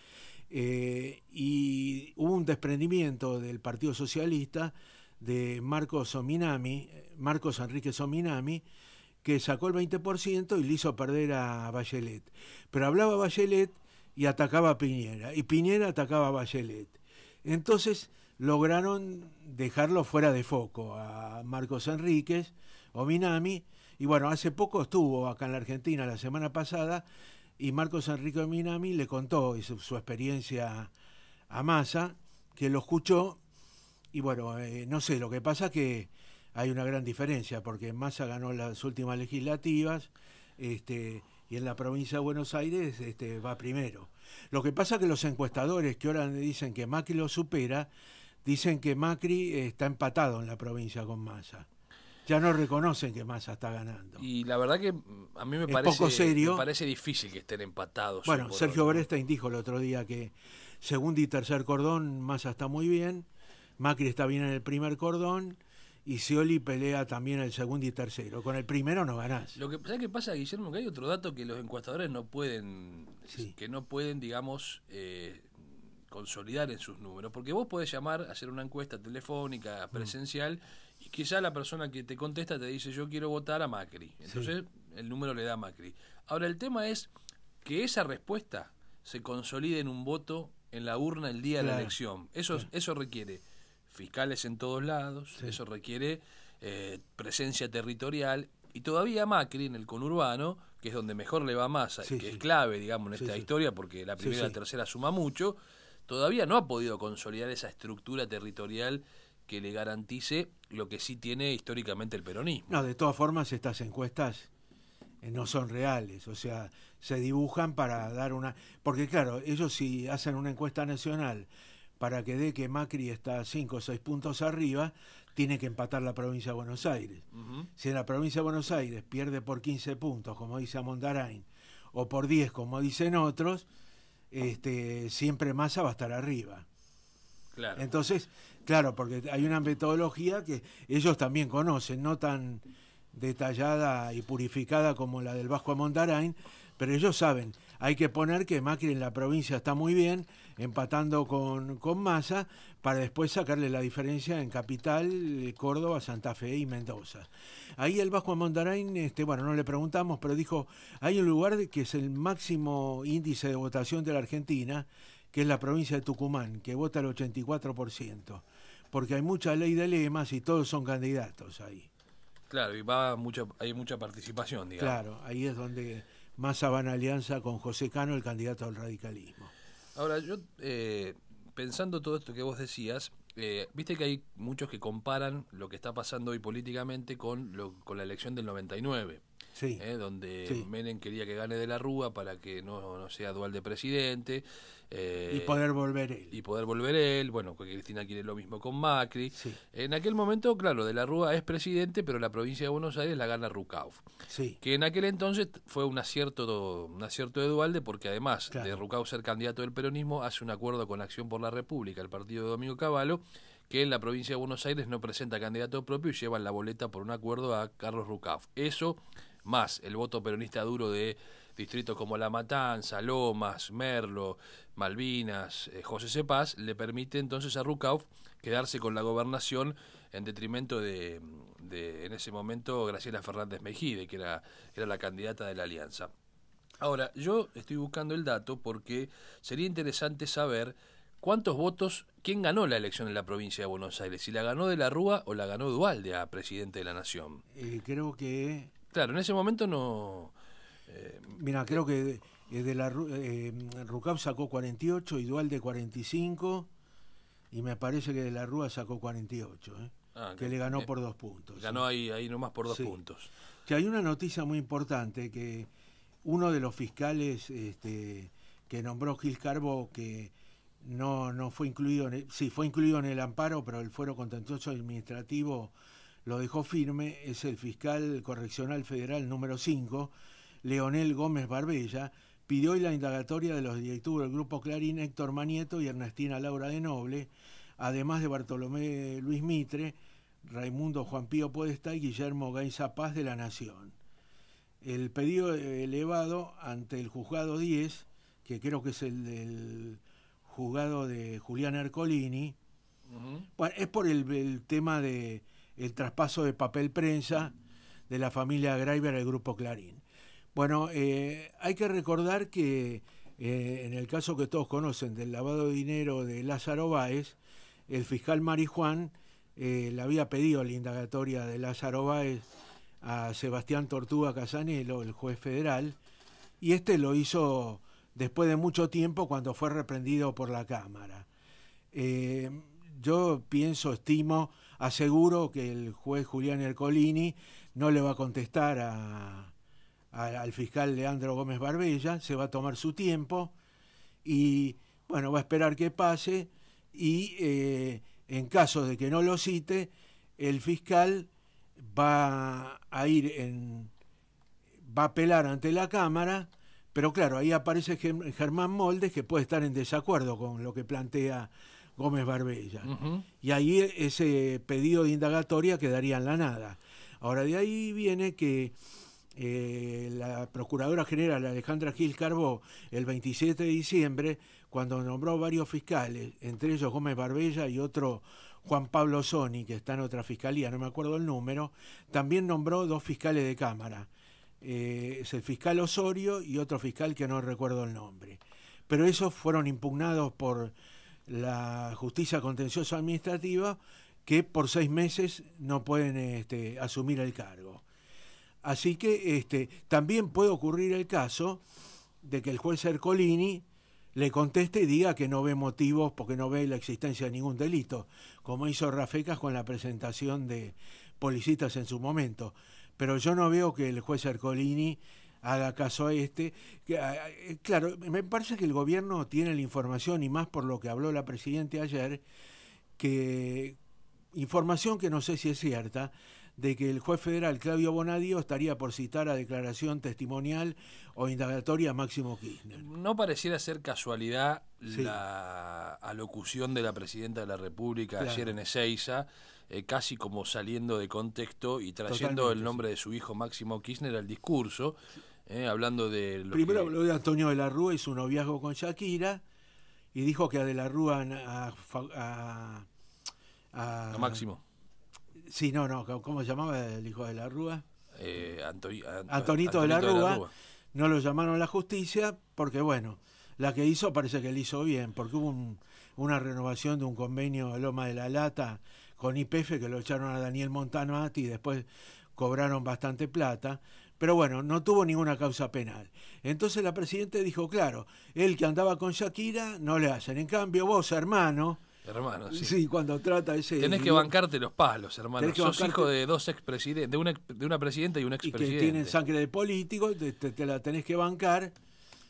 y hubo un desprendimiento del Partido Socialista de Marcos Ominami, Marcos Enrique Sominami, que sacó el 20% y le hizo perder a Bachelet. Pero hablaba Bachelet y atacaba a Piñera, y Piñera atacaba a Bachelet. Entonces lograron dejarlo fuera de foco a Marcos Enríquez o Minami, y bueno, hace poco estuvo acá en la Argentina la semana pasada, y Marcos Enrique Minami le contó su, experiencia a Massa, que lo escuchó, y bueno, eh, no sé, lo que pasa es que hay una gran diferencia, porque Massa ganó las últimas legislativas este, y en la provincia de Buenos Aires este, va primero. Lo que pasa es que los encuestadores que ahora dicen que Macri lo supera, dicen que Macri está empatado en la provincia con Massa ya no reconocen que Massa está ganando. Y la verdad que mm, a mí me, parece, parece difícil que estén empatados. Bueno, Sergio Brestein dijo el otro día que segundo y tercer cordón Massa está muy bien, Macri está bien en el primer cordón y Scioli pelea también el segundo y tercero. Con el primero no ganás. Lo que, ¿sabes qué pasa, Guillermo? Que hay otro dato que los encuestadores no pueden, que no pueden, digamos, eh, consolidar en sus números. Porque vos podés llamar, hacer una encuesta telefónica, mm. presencial, y quizá la persona que te contesta te dice, yo quiero votar a Macri. Entonces el número le da a Macri. Ahora, el tema es que esa respuesta se consolide en un voto en la urna el día de la elección. Eso, eso requiere fiscales en todos lados, eso requiere eh, presencia territorial. Y todavía Macri en el conurbano, que es donde mejor le va más, que es clave, digamos, en esta historia, porque la primera y la tercera suma mucho, todavía no ha podido consolidar esa estructura territorial que le garantice lo que sí tiene históricamente el peronismo. No, de todas formas, estas encuestas eh, no son reales, o sea, se dibujan para dar una... Porque claro, ellos si hacen una encuesta nacional para que de que Macri está 5 o 6 puntos arriba, tiene que empatar la provincia de Buenos Aires. Si la provincia de Buenos Aires pierde por 15 puntos, como dice Mondarain, o por 10, como dicen otros, este, siempre Massa va a estar arriba. Entonces, claro, porque hay una metodología que ellos también conocen, no tan detallada y purificada como la del Vasco Mondarain, pero ellos saben hay que poner que Macri en la provincia está muy bien, empatando con, con Massa, para después sacarle la diferencia en Capital, eh, Córdoba, Santa Fe y Mendoza. Ahí el Vasco Mondarain, este, bueno, no le preguntamos, pero dijo, hay un lugar que es el máximo índice de votación de la Argentina, que es la provincia de Tucumán, que vota el 84%, porque hay mucha ley de lemas y todos son candidatos ahí. Claro, y va mucha, hay mucha participación, digamos. Claro, ahí es donde más va alianza con José Cano, el candidato al radicalismo. Ahora, yo eh, pensando todo esto que vos decías, eh, viste que hay muchos que comparan lo que está pasando hoy políticamente con, lo, con la elección del 99. ¿eh? donde Menem quería que gane de la Rúa para que no, sea dual de presidente. Eh, y poder volver él. Y poder volver él. Bueno, Cristina quiere lo mismo con Macri. En aquel momento, claro, de la Rúa es presidente, pero la provincia de Buenos Aires la gana Rucauf. Que en aquel entonces fue un acierto, un acierto de Dualde, porque además de Rucauf ser candidato del peronismo, hace un acuerdo con Acción por la República, el partido de Domingo Cavallo, que en la provincia de Buenos Aires no presenta candidato propio y llevan la boleta por un acuerdo a Carlos Rucauf. Eso más el voto peronista duro de distritos como La Matanza, Lomas, Merlo, Malvinas, eh, José Cepaz, le permite entonces a Rucauf quedarse con la gobernación en detrimento de, en ese momento, Graciela Fernández Mejide, que era, era la candidata de la alianza. Ahora, yo estoy buscando el dato porque sería interesante saber cuántos votos, quién ganó la elección en la provincia de Buenos Aires, si la ganó de la Rúa o la ganó Dualde a presidente de la Nación. Eh, creo que Claro, en ese momento no... Eh, Mira, creo que eh, de, la eh, sacó 48 y Dualde 45 y me parece que de la Rúa sacó 48, eh, ah, que, le ganó por dos puntos. Ganó ahí, ahí nomás por dos puntos. Que hay una noticia muy importante que uno de los fiscales este, que nombró Gil Carbo que no, no fue incluido, en el, sí, fue incluido en el amparo, pero el fuero contentoso administrativo lo dejó firme es el fiscal correccional federal número 5, Leonel Gómez Barbella, pidió hoy la indagatoria de los directivos del Grupo Clarín, Héctor Manieto y Ernestina Laura de Noble, además de Bartolomé Luis Mitre, Raimundo Juan Pío Podestá y Guillermo Gainza Paz de la Nación. El pedido elevado ante el juzgado 10, que creo que es el del juzgado de Julián Ercolini, es por el tema de, el traspaso de papel prensa de la familia Greiber al grupo Clarín. Bueno, eh, hay que recordar que eh, en el caso que todos conocen del lavado de dinero de Lázaro Báez, el fiscal Marijuán eh, le había pedido la indagatoria de Lázaro Báez a Sebastián Tortuga Casanelo, el juez federal, y este lo hizo después de mucho tiempo cuando fue reprendido por la Cámara. yo pienso, estimo, aseguro que el juez Julián Ercolini no le va a contestar al fiscal Leandro Gómez Barbella, se va a tomar su tiempo y, bueno, va a esperar que pase y eh, en caso de que no lo cite, el fiscal va a ir en va a apelar ante la Cámara, pero claro, ahí aparece Germán Moldes que puede estar en desacuerdo con lo que plantea Gómez Barbella. Y ahí ese pedido de indagatoria quedaría en la nada. Ahora, de ahí viene que eh, la Procuradora General Alejandra Gil Carbó, el 27 de diciembre, cuando nombró varios fiscales, entre ellos Gómez Barbella y otro Juan Pablo Soni, que está en otra fiscalía, no me acuerdo el número, también nombró dos fiscales de Cámara. Eh, es el fiscal Osorio y otro fiscal que no recuerdo el nombre. Pero esos fueron impugnados por la justicia contencioso administrativa que por seis meses no pueden este, asumir el cargo. Así que este, también puede ocurrir el caso de que el juez Ercolini le conteste y diga que no ve motivos porque no ve la existencia de ningún delito, como hizo Rafecas con la presentación de policistas en su momento. Pero yo no veo que el juez Ercolini haga caso a este. Eh, claro, me parece que el gobierno tiene la información, y más por lo que habló la presidenta ayer, que información que no sé si es cierta, de que el juez federal Claudio Bonadio estaría por citar a declaración testimonial o indagatoria a Máximo Kirchner. No pareciera ser casualidad la alocución de la presidenta de la República ayer en Ezeiza eh, casi como saliendo de contexto y trayendo el nombre de su hijo Máximo Kirchner al discurso, eh, hablando de... Primero habló de Antonio de la Rúa y su noviazgo con Shakira, y dijo que a de la Rúa a, a, Máximo. Sí, no, no, ¿cómo se llamaba el hijo de la Rúa? Eh, Antonito, de, la Rúa, No lo llamaron la justicia porque, bueno, la que hizo parece que le hizo bien, porque hubo una renovación de un convenio de Loma de la Lata con IPF que lo echaron a Daniel Montanati y después cobraron bastante plata, pero bueno, no tuvo ninguna causa penal. Entonces la presidenta dijo, claro, el que andaba con Shakira no le hacen, en cambio vos, hermano, Hermano, sí. sí. cuando trata ese. Tenés que bancarte los palos, hermano. Que Sos hijo de dos expresidentes, de una, de una presidenta y un expresidente. Y que tienen sangre de político, te, te, la tenés que bancar.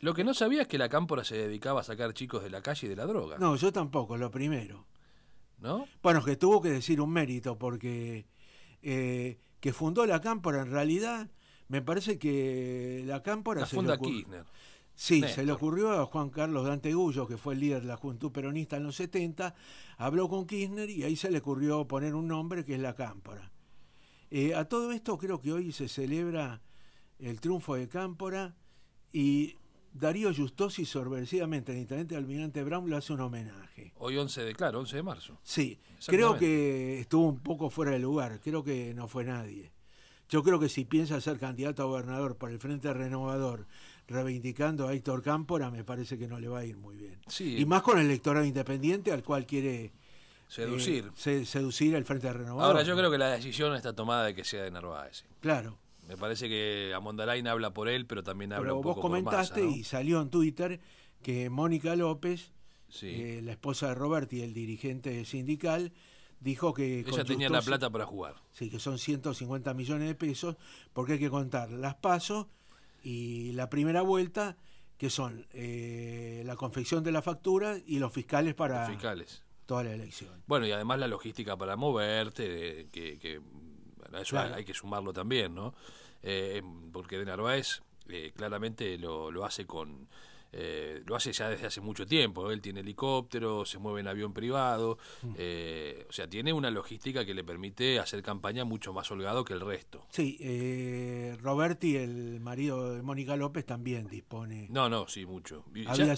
Lo que no sabía es que la cámpora se dedicaba a sacar chicos de la calle y de la droga. No, yo tampoco, lo primero. ¿no? Bueno, que tuvo que decir un mérito, porque eh, que fundó la Cámpora, en realidad, me parece que la Cámpora la se funda Sí, se le ocurrió a Juan Carlos Dante Gullo, que fue el líder de la Juventud Peronista en los 70, habló con Kirchner y ahí se le ocurrió poner un nombre que es la Cámpora. Eh, a todo esto creo que hoy se celebra el triunfo de Cámpora y Darío Justosi sorpresivamente, el intendente Almirante Brown, le hace un homenaje. Hoy 11 de, claro, 11 de marzo. Sí, creo que estuvo un poco fuera de lugar, creo que no fue nadie. Yo creo que si piensa ser candidato a gobernador para el Frente Renovador, reivindicando a Héctor Cámpora, me parece que no le va a ir muy bien. Y más con el electorado independiente al cual quiere eh, seducir. seducir al Frente Renovador. Ahora, yo creo que la decisión está tomada de que sea de Narváez. Claro. Me parece que Amondarain habla por él, pero también habla un poco vos comentaste y salió en Twitter que Mónica López, eh, la esposa de Roberti, el dirigente sindical, dijo que... Ella tenía la plata para jugar. Sí, que son 150 millones de pesos, porque hay que contar las pasos y la primera vuelta, que son eh, la confección de la factura y los fiscales para... fiscales toda la elección. Bueno, y además la logística para moverte, que, que eso hay, que sumarlo también, ¿no? Eh, porque de Narváez eh, claramente lo, hace con... Eh, lo hace ya desde hace mucho tiempo, él tiene helicóptero, se mueve en avión privado, mm. o sea, tiene una logística que le permite hacer campaña mucho más holgado que el resto. Sí, Roberti, el marido de Mónica López, también dispone. No, no, sí, mucho.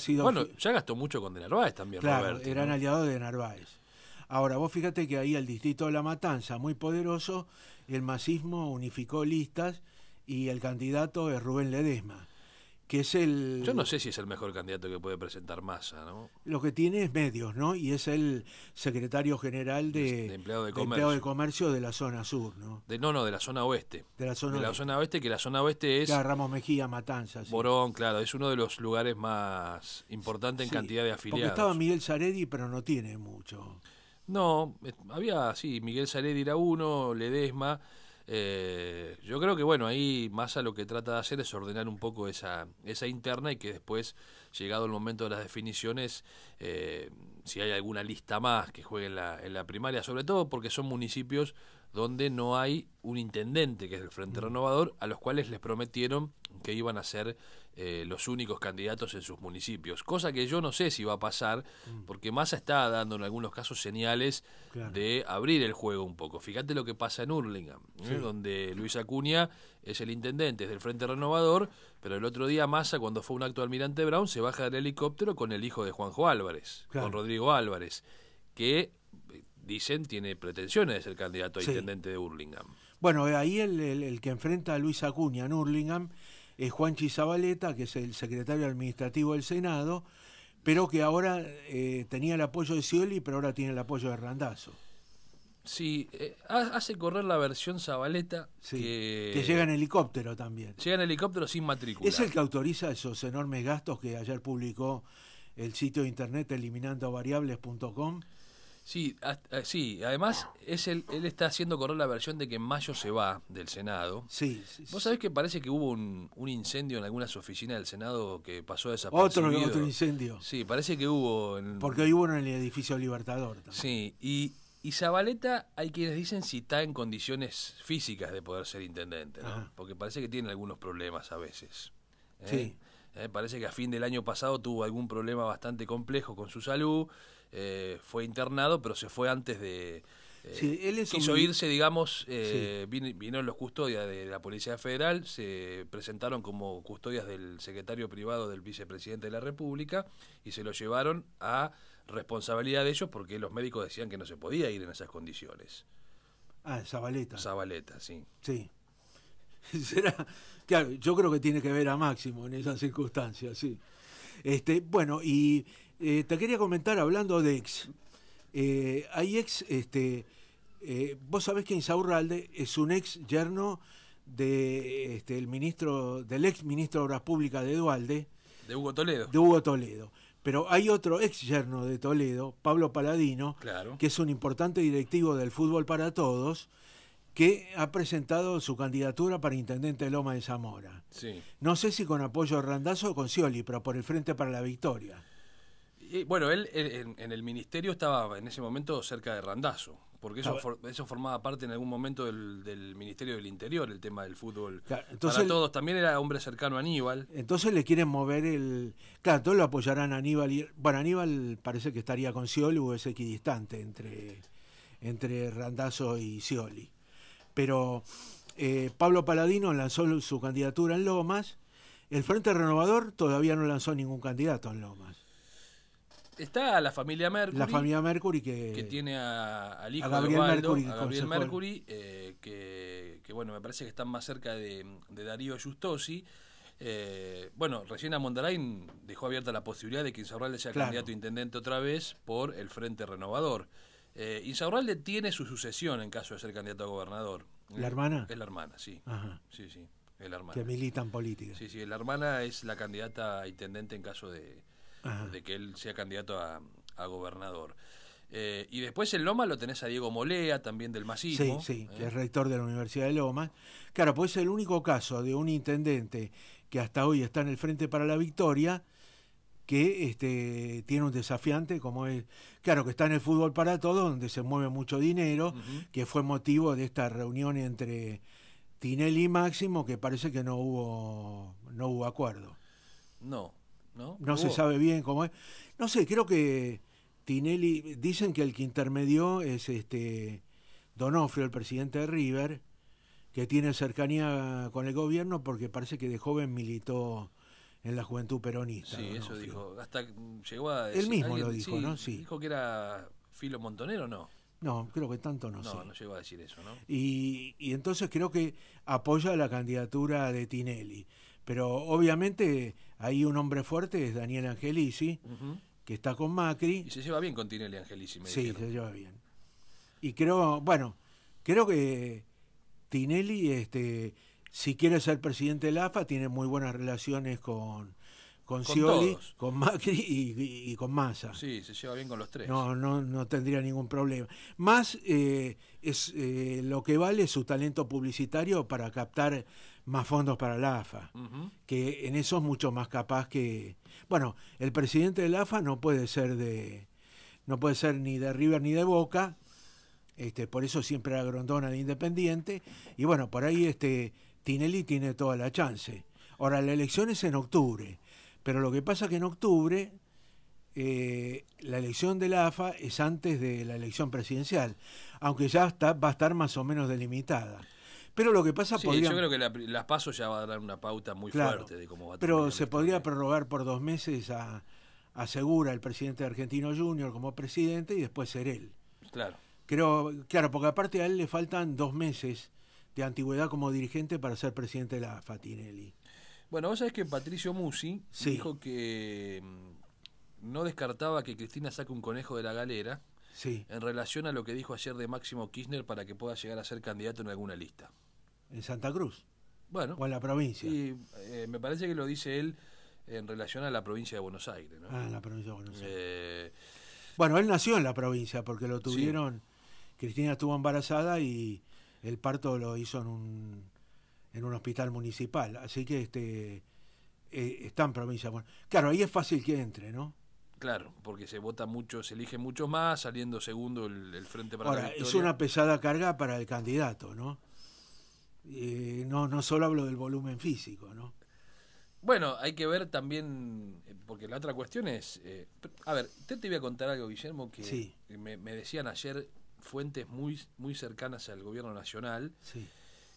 sido... Bueno, ya gastó mucho con de Narváez también. Claro, eran ¿no? aliados de Narváez. Ahora, vos fíjate que ahí el distrito de La Matanza, muy poderoso, el masismo unificó listas y el candidato es Rubén Ledesma, que es el... Yo no sé si es el mejor candidato que puede presentar masa, ¿no? Lo que tiene es medios, ¿no? Y es el secretario general de, empleado, de, comercio. de la zona sur, ¿no? De, no, no, de la zona oeste. De la zona, oeste. La zona oeste, que la zona oeste es... Claro, Ramos Mejía, Matanzas. Borón, claro, es uno de los lugares más importantes en cantidad de afiliados. Porque estaba Miguel Zaredi, pero no tiene mucho. No, eh, había, sí, Miguel ir era uno, Ledesma. Eh, yo creo que, bueno, ahí Massa lo que trata de hacer es ordenar un poco esa, esa interna y que después, llegado el momento de las definiciones, eh, si hay alguna lista más que juegue la, en la primaria, sobre todo porque son municipios donde no hay un intendente, que es el Frente mm. Renovador, a los cuales les prometieron que iban a ser eh, los únicos candidatos en sus municipios, cosa que yo no sé si va a pasar, mm. porque Massa está dando en algunos casos señales de abrir el juego un poco. Fíjate lo que pasa en Hurlingham, ¿eh? donde Luis Acuña es el intendente, es del Frente Renovador, pero el otro día Massa, cuando fue un acto Almirante Brown, se baja del helicóptero con el hijo de Juanjo Álvarez, con Rodrigo Álvarez, que eh, dicen tiene pretensiones de ser candidato a intendente de Hurlingham. Bueno, ahí el, el que enfrenta a Luis Acuña en Hurlingham es Juanchi Zabaleta, que es el secretario administrativo del Senado, pero que ahora eh, tenía el apoyo de Scioli, pero ahora tiene el apoyo de Randazo. Sí, eh, hace correr la versión Zabaleta. que... llega en helicóptero también. Llega en helicóptero sin matrícula. Es el que autoriza esos enormes gastos que ayer publicó el sitio de internet eliminandovariables.com. Sí, eh, sí además es el, él está haciendo correr la versión de que en mayo se va del Senado. Sí, Vos sabés que parece que hubo un, incendio en algunas oficinas del Senado que pasó desapercibido. Otro, otro incendio. Sí, parece que hubo. En... Porque hoy hubo en el edificio Libertador. Sí, y, y Zabaleta hay quienes dicen si está en condiciones físicas de poder ser intendente, ¿no? porque parece que tiene algunos problemas a veces. ¿eh? Sí. ¿Eh? parece que a fin del año pasado tuvo algún problema bastante complejo con su salud eh, fue internado, pero se fue antes de... Eh, sí, él es quiso irse, digamos, eh, vino los custodias de la Policía Federal, se presentaron como custodias del secretario privado del vicepresidente de la República y se lo llevaron a responsabilidad de ellos porque los médicos decían que no se podía ir en esas condiciones. Ah, Zabaleta. Zabaleta, sí. Sí. claro, yo creo que tiene que ver a Máximo en esas circunstancias, sí. Este, bueno, y eh, te quería comentar, hablando de ex, eh, hay ex, este, eh, vos sabés que Insaurralde es un ex yerno de este, el ministro, del ex ministro de Obras Públicas de Edualde De Hugo Toledo. De Hugo Toledo. Pero hay otro ex yerno de Toledo, Pablo Paladino, que es un importante directivo del fútbol para todos, que ha presentado su candidatura para intendente de Loma de Zamora. No sé si con apoyo de Randazo o con Scioli, pero por el Frente para la Victoria bueno, él eh, en, el ministerio estaba en ese momento cerca de Randazo, porque ah, eso, formaba parte en algún momento del, Ministerio del Interior, el tema del fútbol. entonces, Para todos, también era hombre cercano a Aníbal. Entonces le quieren mover el... Claro, todos lo apoyarán a Aníbal. Y... Bueno, Aníbal parece que estaría con Scioli o es equidistante entre, entre Randazo y Scioli. Pero eh, Pablo Paladino lanzó su candidatura en Lomas. El Frente Renovador todavía no lanzó ningún candidato en Lomas. Está la familia Mercury. La familia Mercury que. que tiene al hijo de Mercury. A Gabriel Mercury, eh, que, bueno, me parece que están más cerca de, Darío Justosi. Eh, bueno, recién a dejó abierta la posibilidad de que Insaurralde sea candidato a intendente otra vez por el Frente Renovador. Eh, Insaurralde tiene su sucesión en caso de ser candidato a gobernador. ¿La hermana? Es la hermana, sí. Ajá. Sí, sí, hermana. Que militan política. Sí, sí, la hermana es la candidata a intendente en caso de, de que él sea candidato a, gobernador. Eh, y después en Loma lo tenés a Diego Molea, también del masismo. Sí, sí, que ¿eh? es rector de la Universidad de Loma. Claro, pues el único caso de un intendente que hasta hoy está en el Frente para la Victoria, que este, tiene un desafiante como es, claro, que está en el fútbol para todos, donde se mueve mucho dinero, que fue motivo de esta reunión entre Tinelli y Máximo, que parece que no hubo, no hubo acuerdo. No, ¿no? se sabe bien cómo es. No sé, creo que Tinelli, dicen que el que intermedió es este Donofrio, el presidente de River, que tiene cercanía con el gobierno porque parece que de joven militó en la juventud peronista. Sí, eso dijo. Hasta llegó a decir, Él mismo lo dijo, ¿no? Sí. Dijo que era filo montonero, ¿no? No, creo que tanto no, sé. No, no llegó a decir eso, ¿no? Y, y entonces creo que apoya la candidatura de Tinelli. Pero obviamente Ahí un hombre fuerte es Daniel Angelici, que está con Macri. Y se lleva bien con Tinelli Angelici, me Sí, se lleva bien. Y creo, bueno, creo que Tinelli, este, si quiere ser presidente de la AFA, tiene muy buenas relaciones con, con, con Scioli, con Macri y, con Massa. Sí, se lleva bien con los tres. No, no, no tendría ningún problema. Más eh, es eh, lo que vale su talento publicitario para captar más fondos para la AFA, que en eso es mucho más capaz que... Bueno, el presidente de la AFA no puede ser de... No puede ser ni de River ni de Boca, este, por eso siempre era Grondona de Independiente, y bueno, por ahí este, Tinelli tiene toda la chance. Ahora, la elección es en octubre, pero lo que pasa es que en octubre eh, la elección de la AFA es antes de la elección presidencial, aunque ya está, va a estar más o menos delimitada. Pero lo que pasa sí, Yo creo que las pasos ya va a dar una pauta muy fuerte de cómo va a Pero se podría prorrogar por dos meses a, asegura el presidente Argentino Junior, como presidente y después ser él. Claro. Creo, claro, porque aparte a él le faltan dos meses de antigüedad como dirigente para ser presidente de la Fatinelli. Bueno, vos sabés que Patricio Musi dijo que mm, no descartaba que Cristina saque un conejo de la galera sí. en relación a lo que dijo ayer de Máximo Kirchner para que pueda llegar a ser candidato en alguna lista en Santa Cruz. Bueno. O en la provincia. Y eh, me parece que lo dice él en relación a la provincia de Buenos Aires. Ah, la provincia de Buenos Aires. Eh, bueno, él nació en la provincia porque lo tuvieron. Cristina estuvo embarazada y el parto lo hizo en un, en un hospital municipal. Así que este eh, está en provincia. Bueno, claro, ahí es fácil que entre, ¿no? Claro, porque se vota mucho, se elige mucho más, saliendo segundo el, Frente para Ahora, la es una pesada carga para el candidato, ¿no? no, no solo hablo del volumen físico, ¿no? Bueno, hay que ver también, eh, porque la otra cuestión es, eh, a ver, te, te voy a contar algo, Guillermo, que me, me, decían ayer fuentes muy, muy cercanas al gobierno nacional,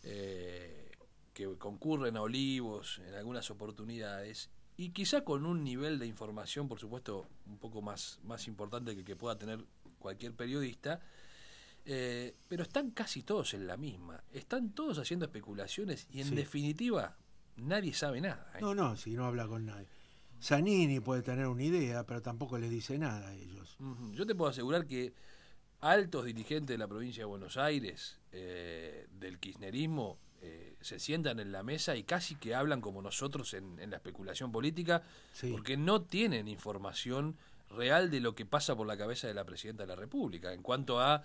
eh, que concurren a Olivos en algunas oportunidades, y quizá con un nivel de información, por supuesto, un poco más, más importante que que pueda tener cualquier periodista, eh, pero están casi todos en la misma. Están todos haciendo especulaciones y en definitiva nadie sabe nada. ¿eh? No, no, si no habla con nadie. Zanini puede tener una idea, pero tampoco les dice nada a ellos. Yo te puedo asegurar que altos dirigentes de la provincia de Buenos Aires, eh, del kirchnerismo, se sientan en la mesa y casi que hablan como nosotros en, la especulación política, porque no tienen información real de lo que pasa por la cabeza de la presidenta de la República en cuanto a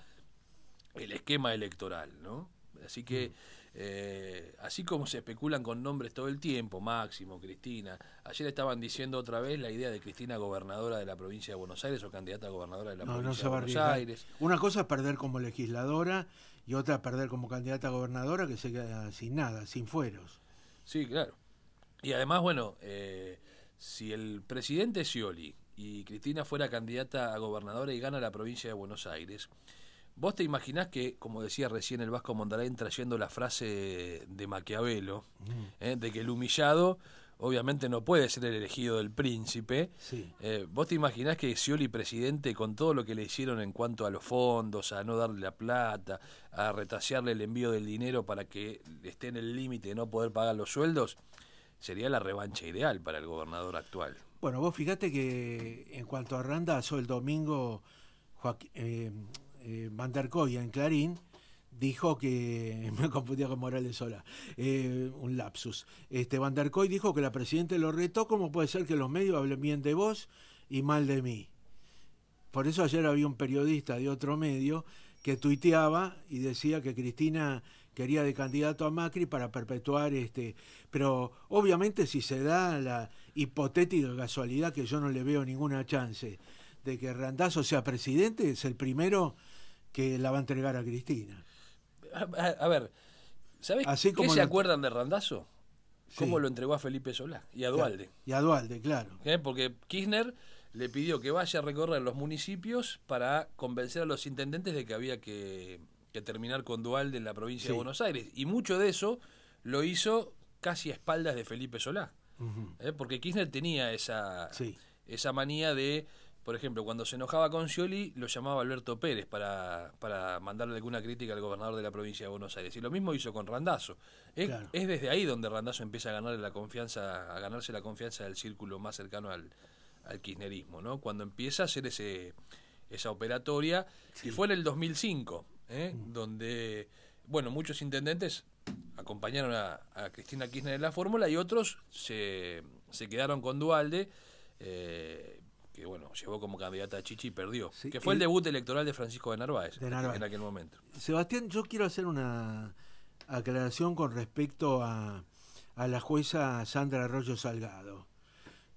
el esquema electoral, ¿no? Así que, mm. eh, así como se especulan con nombres todo el tiempo, Máximo, Cristina, ayer estaban diciendo otra vez la idea de Cristina gobernadora de la provincia de Buenos Aires o candidata a gobernadora de la provincia de Buenos Aires. Una cosa es perder como legisladora y otra perder como candidata a gobernadora que se queda sin nada, sin fueros. Sí, claro. Y además, bueno, eh, si el presidente Scioli y Cristina fuera candidata a gobernadora y gana la provincia de Buenos Aires, ¿Vos te imaginás que, como decía recién el Vasco Mondalén trayendo la frase de Maquiavelo, mm. eh, de que el humillado obviamente no puede ser el elegido del príncipe. Eh, ¿Vos te imaginás que Scioli presidente, con todo lo que le hicieron en cuanto a los fondos, a no darle la plata, a retasearle el envío del dinero para que esté en el límite de no poder pagar los sueldos, sería la revancha ideal para el gobernador actual? Bueno, vos fíjate que en cuanto a Randa, el domingo eh, eh, Van der en Clarín, dijo que, me confundía con Morales Sola, eh, un lapsus, este, Van der dijo que la presidenta lo retó, ¿cómo puede ser que los medios hablen bien de vos y mal de mí? Por eso ayer había un periodista de otro medio que tuiteaba y decía que Cristina quería de candidato a Macri para perpetuar este, pero obviamente si se da la hipotética casualidad que yo no le veo ninguna chance de que Randazzo sea presidente, es el primero que la va a entregar a Cristina. A, ver, ¿sabes qué se acuerdan de Randazo? ¿Cómo lo entregó a Felipe Solá y a Dualde? Y a Dualde, claro. ¿Eh? Porque Kirchner le pidió que vaya a recorrer los municipios para convencer a los intendentes de que había que, terminar con Dualde en la provincia de Buenos Aires. Y mucho de eso lo hizo casi a espaldas de Felipe Solá. ¿Eh? Porque Kirchner tenía esa, esa manía de por ejemplo, cuando se enojaba con Scioli, lo llamaba Alberto Pérez para, mandarle alguna crítica al gobernador de la provincia de Buenos Aires. Y lo mismo hizo con Randazo. Es, desde ahí donde Randazo empieza a la confianza, a ganarse la confianza del círculo más cercano al, al kirchnerismo, ¿no? Cuando empieza a hacer ese, esa operatoria. Y fue en el 2005, ¿eh? mm. donde, bueno, muchos intendentes acompañaron a, Cristina Kirchner en la fórmula y otros se, quedaron con Dualde. Eh, que bueno, llevó como candidata a Chichi y perdió, que fue el, debut electoral de Francisco de Narváez, en aquel momento. Sebastián, yo quiero hacer una aclaración con respecto a, a la jueza Sandra Arroyo Salgado.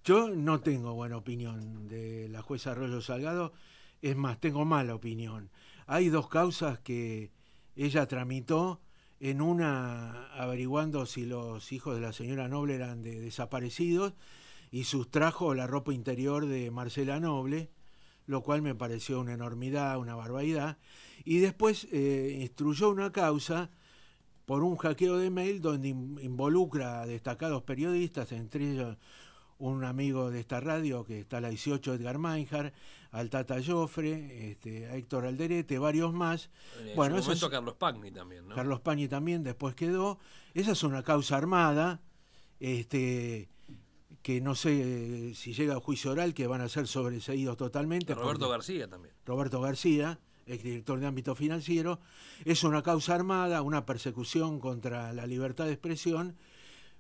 Yo no tengo buena opinión de la jueza Arroyo Salgado, es más, tengo mala opinión. Hay dos causas que ella tramitó, en una averiguando si los hijos de la señora Noble eran de, desaparecidos, y sustrajo la ropa interior de Marcela Noble, lo cual me pareció una enormidad, una barbaridad, y después eh, instruyó una causa por un hackeo de mail donde involucra a destacados periodistas, entre ellos un amigo de esta radio que está la 18, Edgar Meinhardt, al Tata Joffre, este, a Héctor Alderete, varios más. bueno, eso Carlos Pagni también, Carlos Pagni también después quedó. Esa es una causa armada, este, que no sé eh, si llega a juicio oral, que van a ser sobreseídos totalmente. Roberto García también. Roberto García, exdirector de ámbito financiero, es una causa armada, una persecución contra la libertad de expresión,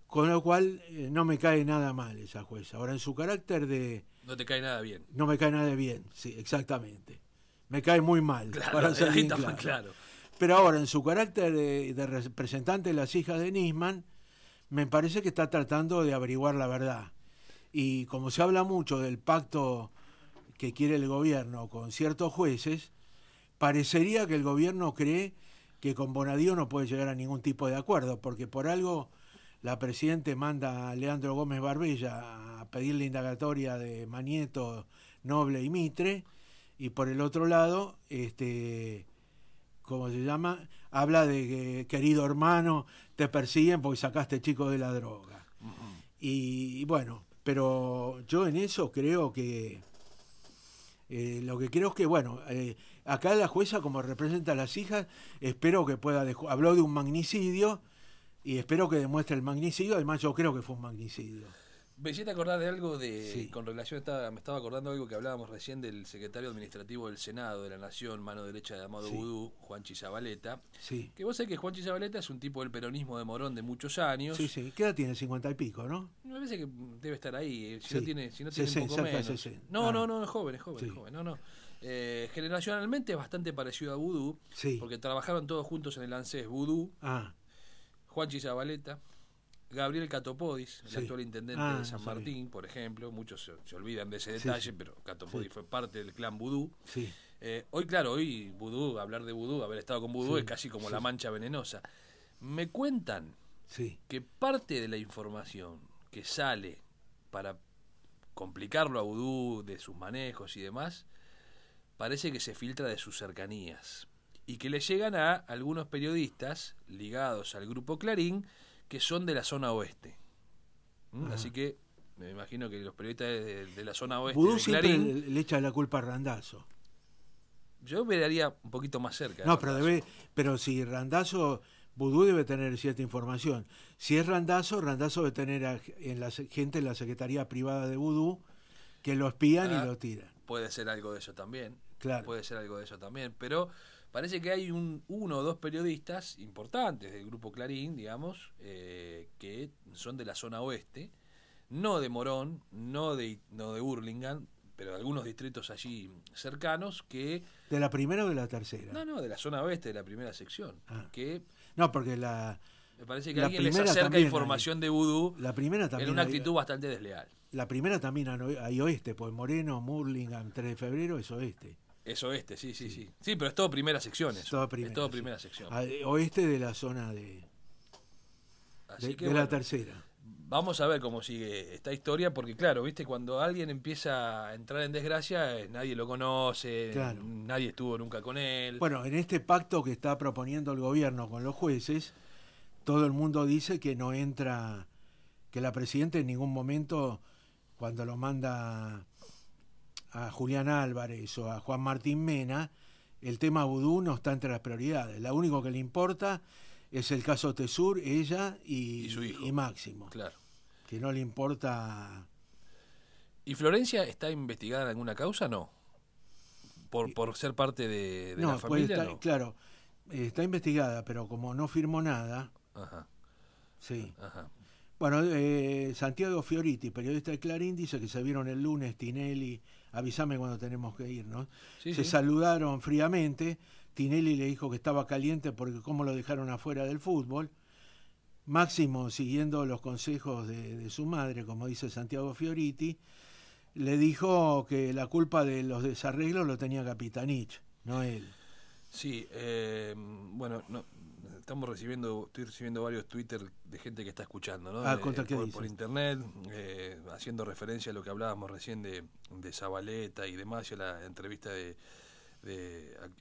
con lo cual eh, no me cae nada mal esa jueza. Ahora, en su carácter de... No te cae nada bien. No me cae nada bien, sí, exactamente. Me cae muy mal, claro, para ser claro. Pero ahora, en su carácter de representante de las hijas de Nisman, me parece que está tratando de averiguar la verdad. Y como se habla mucho del pacto que quiere el gobierno con ciertos jueces, parecería que el gobierno cree que con Bonadío no puede llegar a ningún tipo de acuerdo, porque por algo la Presidente manda a Leandro Gómez Barbella a pedir la indagatoria de Manieto, Noble y Mitre, y por el otro lado, este, como se llama? Habla de que, querido hermano, te persiguen porque sacaste chico de la droga. y, bueno, pero yo en eso creo que... Eh, lo que creo es que, bueno, eh, acá la jueza, como representa a las hijas, espero que pueda... Habló de un magnicidio y espero que demuestre el magnicidio. Además, yo creo que fue un magnicidio hiciste acordar de algo de. Con relación a. Me estaba acordando de algo que hablábamos recién del secretario administrativo del Senado de la Nación, mano derecha de Amado Vudú, Juan Chizabaleta. Que vos sabés que Juan Chizabaleta es un tipo del peronismo de Morón de muchos años. Sí, sí. ¿Qué edad tiene? 50 y pico, no? Me parece que debe estar ahí. Eh, si no tiene, si no tiene un poco menos. No, ah. no, no, es joven, es joven, joven. No, no. Eh, generacionalmente es bastante parecido a Vudú. Porque trabajaron todos juntos en el ANSES. Vudú, ah. Juan Chizabaleta. Gabriel Catopodis, el actual intendente de ah, San Martín, por ejemplo, muchos se, olvidan de ese detalle, pero Catopodis fue parte del clan vudú. Eh, hoy, claro, hoy vudú, hablar de vudú, haber estado con vudú es casi como la mancha venenosa. Me cuentan que parte de la información que sale para complicarlo a vudú de sus manejos y demás, parece que se filtra de sus cercanías y que le llegan a algunos periodistas ligados al grupo Clarín, que son de la zona oeste. ¿Mm? Así que me imagino que los periodistas de, la zona oeste. siempre le echa la culpa a Randazo. Yo me daría un poquito más cerca. No, pero, debe, pero si Randazo, Budú debe tener cierta información. Si es Randazo, Randazo debe tener en la, gente en la Secretaría Privada de Vudú que lo espían y ah, lo tiran. Puede ser algo de eso también. Puede ser algo de eso también. Pero parece que hay un, uno o dos periodistas importantes del grupo Clarín, digamos, eh, que son de la zona oeste, no de Morón, no de, no de Burlingame, pero de algunos distritos allí cercanos que... ¿De la primera o de la tercera? No, no, de la zona oeste, de la primera sección. Ah. Que, no, porque la... Me parece que alguien les acerca información de vudú la primera también en una actitud bastante desleal. La primera también hay oeste, pues Moreno, Murlingham, 3 de febrero es oeste. Es oeste, sí, sí, sí, sí. pero es todo primera sección. primera, es todo primera sección. Ah, eh, oeste de la zona de. Así de, que, la tercera. Vamos a ver cómo sigue esta historia, porque claro, viste, cuando alguien empieza a entrar en desgracia, eh, nadie lo conoce, nadie estuvo nunca con él. Bueno, en este pacto que está proponiendo el gobierno con los jueces, todo el mundo dice que no entra, que la presidenta en ningún momento, cuando lo manda a Julián Álvarez o a Juan Martín Mena, el tema vudú no está entre las prioridades. Lo único que le importa es el caso Tesur, ella y, su hijo. y Máximo. Claro. Que no le importa. ¿Y Florencia está investigada en alguna causa? No. Por, por ser parte de, la familia. Claro, está investigada, pero como no firmó nada. Ajá. Sí. Bueno, eh, Santiago Fioriti, periodista de Clarín, dice que se vieron el lunes Tinelli avísame cuando tenemos que irnos. ¿no? se saludaron fríamente. Tinelli le dijo que estaba caliente porque cómo lo dejaron afuera del fútbol. Máximo, siguiendo los consejos de, su madre, como dice Santiago Fioriti, le dijo que la culpa de los desarreglos lo tenía Capitanich, no él. Sí, eh, bueno, no, estamos recibiendo, estoy recibiendo varios Twitter de gente que está escuchando, ¿no? Ah, eh, por, internet, eh, haciendo referencia a lo que hablábamos recién de, de Zabaleta y demás, y a la entrevista de,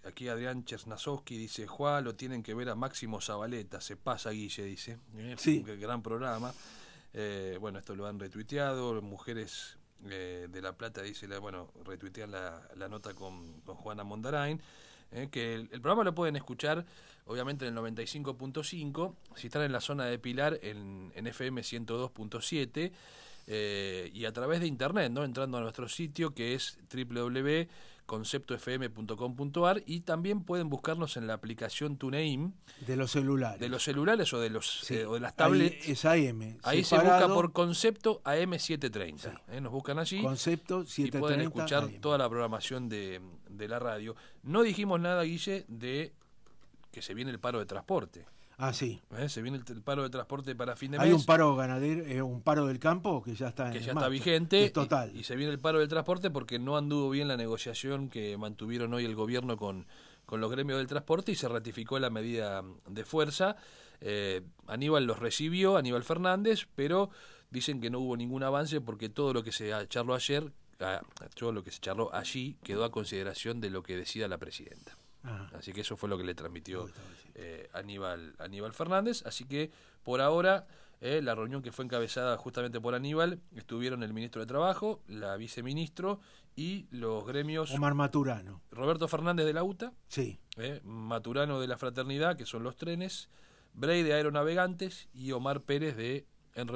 aquí Adrián Chernasovsky dice, Juan, lo tienen que ver a Máximo Zabaleta, se pasa Guille, dice. Eh, sí. gran programa. bueno, esto lo han retuiteado, mujeres de La Plata dice, bueno, retuitean la, nota con, con Juana Mondarain. Eh, que el, programa lo pueden escuchar, obviamente, en el 95.5, si están en la zona de Pilar, en, FM 102.7, eh, y a través de internet, ¿no? entrando a nuestro sitio que es www conceptofm.com.ar y también pueden buscarnos en la aplicación TuneIn. De los celulares. De los celulares o de, los, eh, o de las tablets. Ahí es AM. Ahí se busca por Concepto AM730. Eh, nos buscan allí. Concepto 730. Y pueden escuchar toda la programación de, de la radio. No dijimos nada, Guille, de que se viene el paro de transporte. Ah, sí. Eh, se viene el, paro de transporte para fin de mes. Hay un paro ganadero, eh, un paro del campo que ya está ya está vigente. total. Y, se viene el paro del transporte porque no anduvo bien la negociación que mantuvieron hoy el gobierno con, los gremios del transporte y se ratificó la medida de fuerza. Eh, Aníbal los recibió, Aníbal Fernández, pero dicen que no hubo ningún avance porque todo lo que se charló ayer, ah, todo lo que se charló allí quedó a consideración de lo que decida la presidenta. Ah. Así que eso fue lo que le transmitió eh, Aníbal, Aníbal Fernández. Así que por ahora, eh, la reunión que fue encabezada justamente por Aníbal, estuvieron el ministro de Trabajo, la viceministro y los gremios. Omar Maturano. Roberto Fernández de la UTA. Sí. Eh, Maturano de la Fraternidad, que son los trenes. Bray de Aeronavegantes y Omar Pérez de En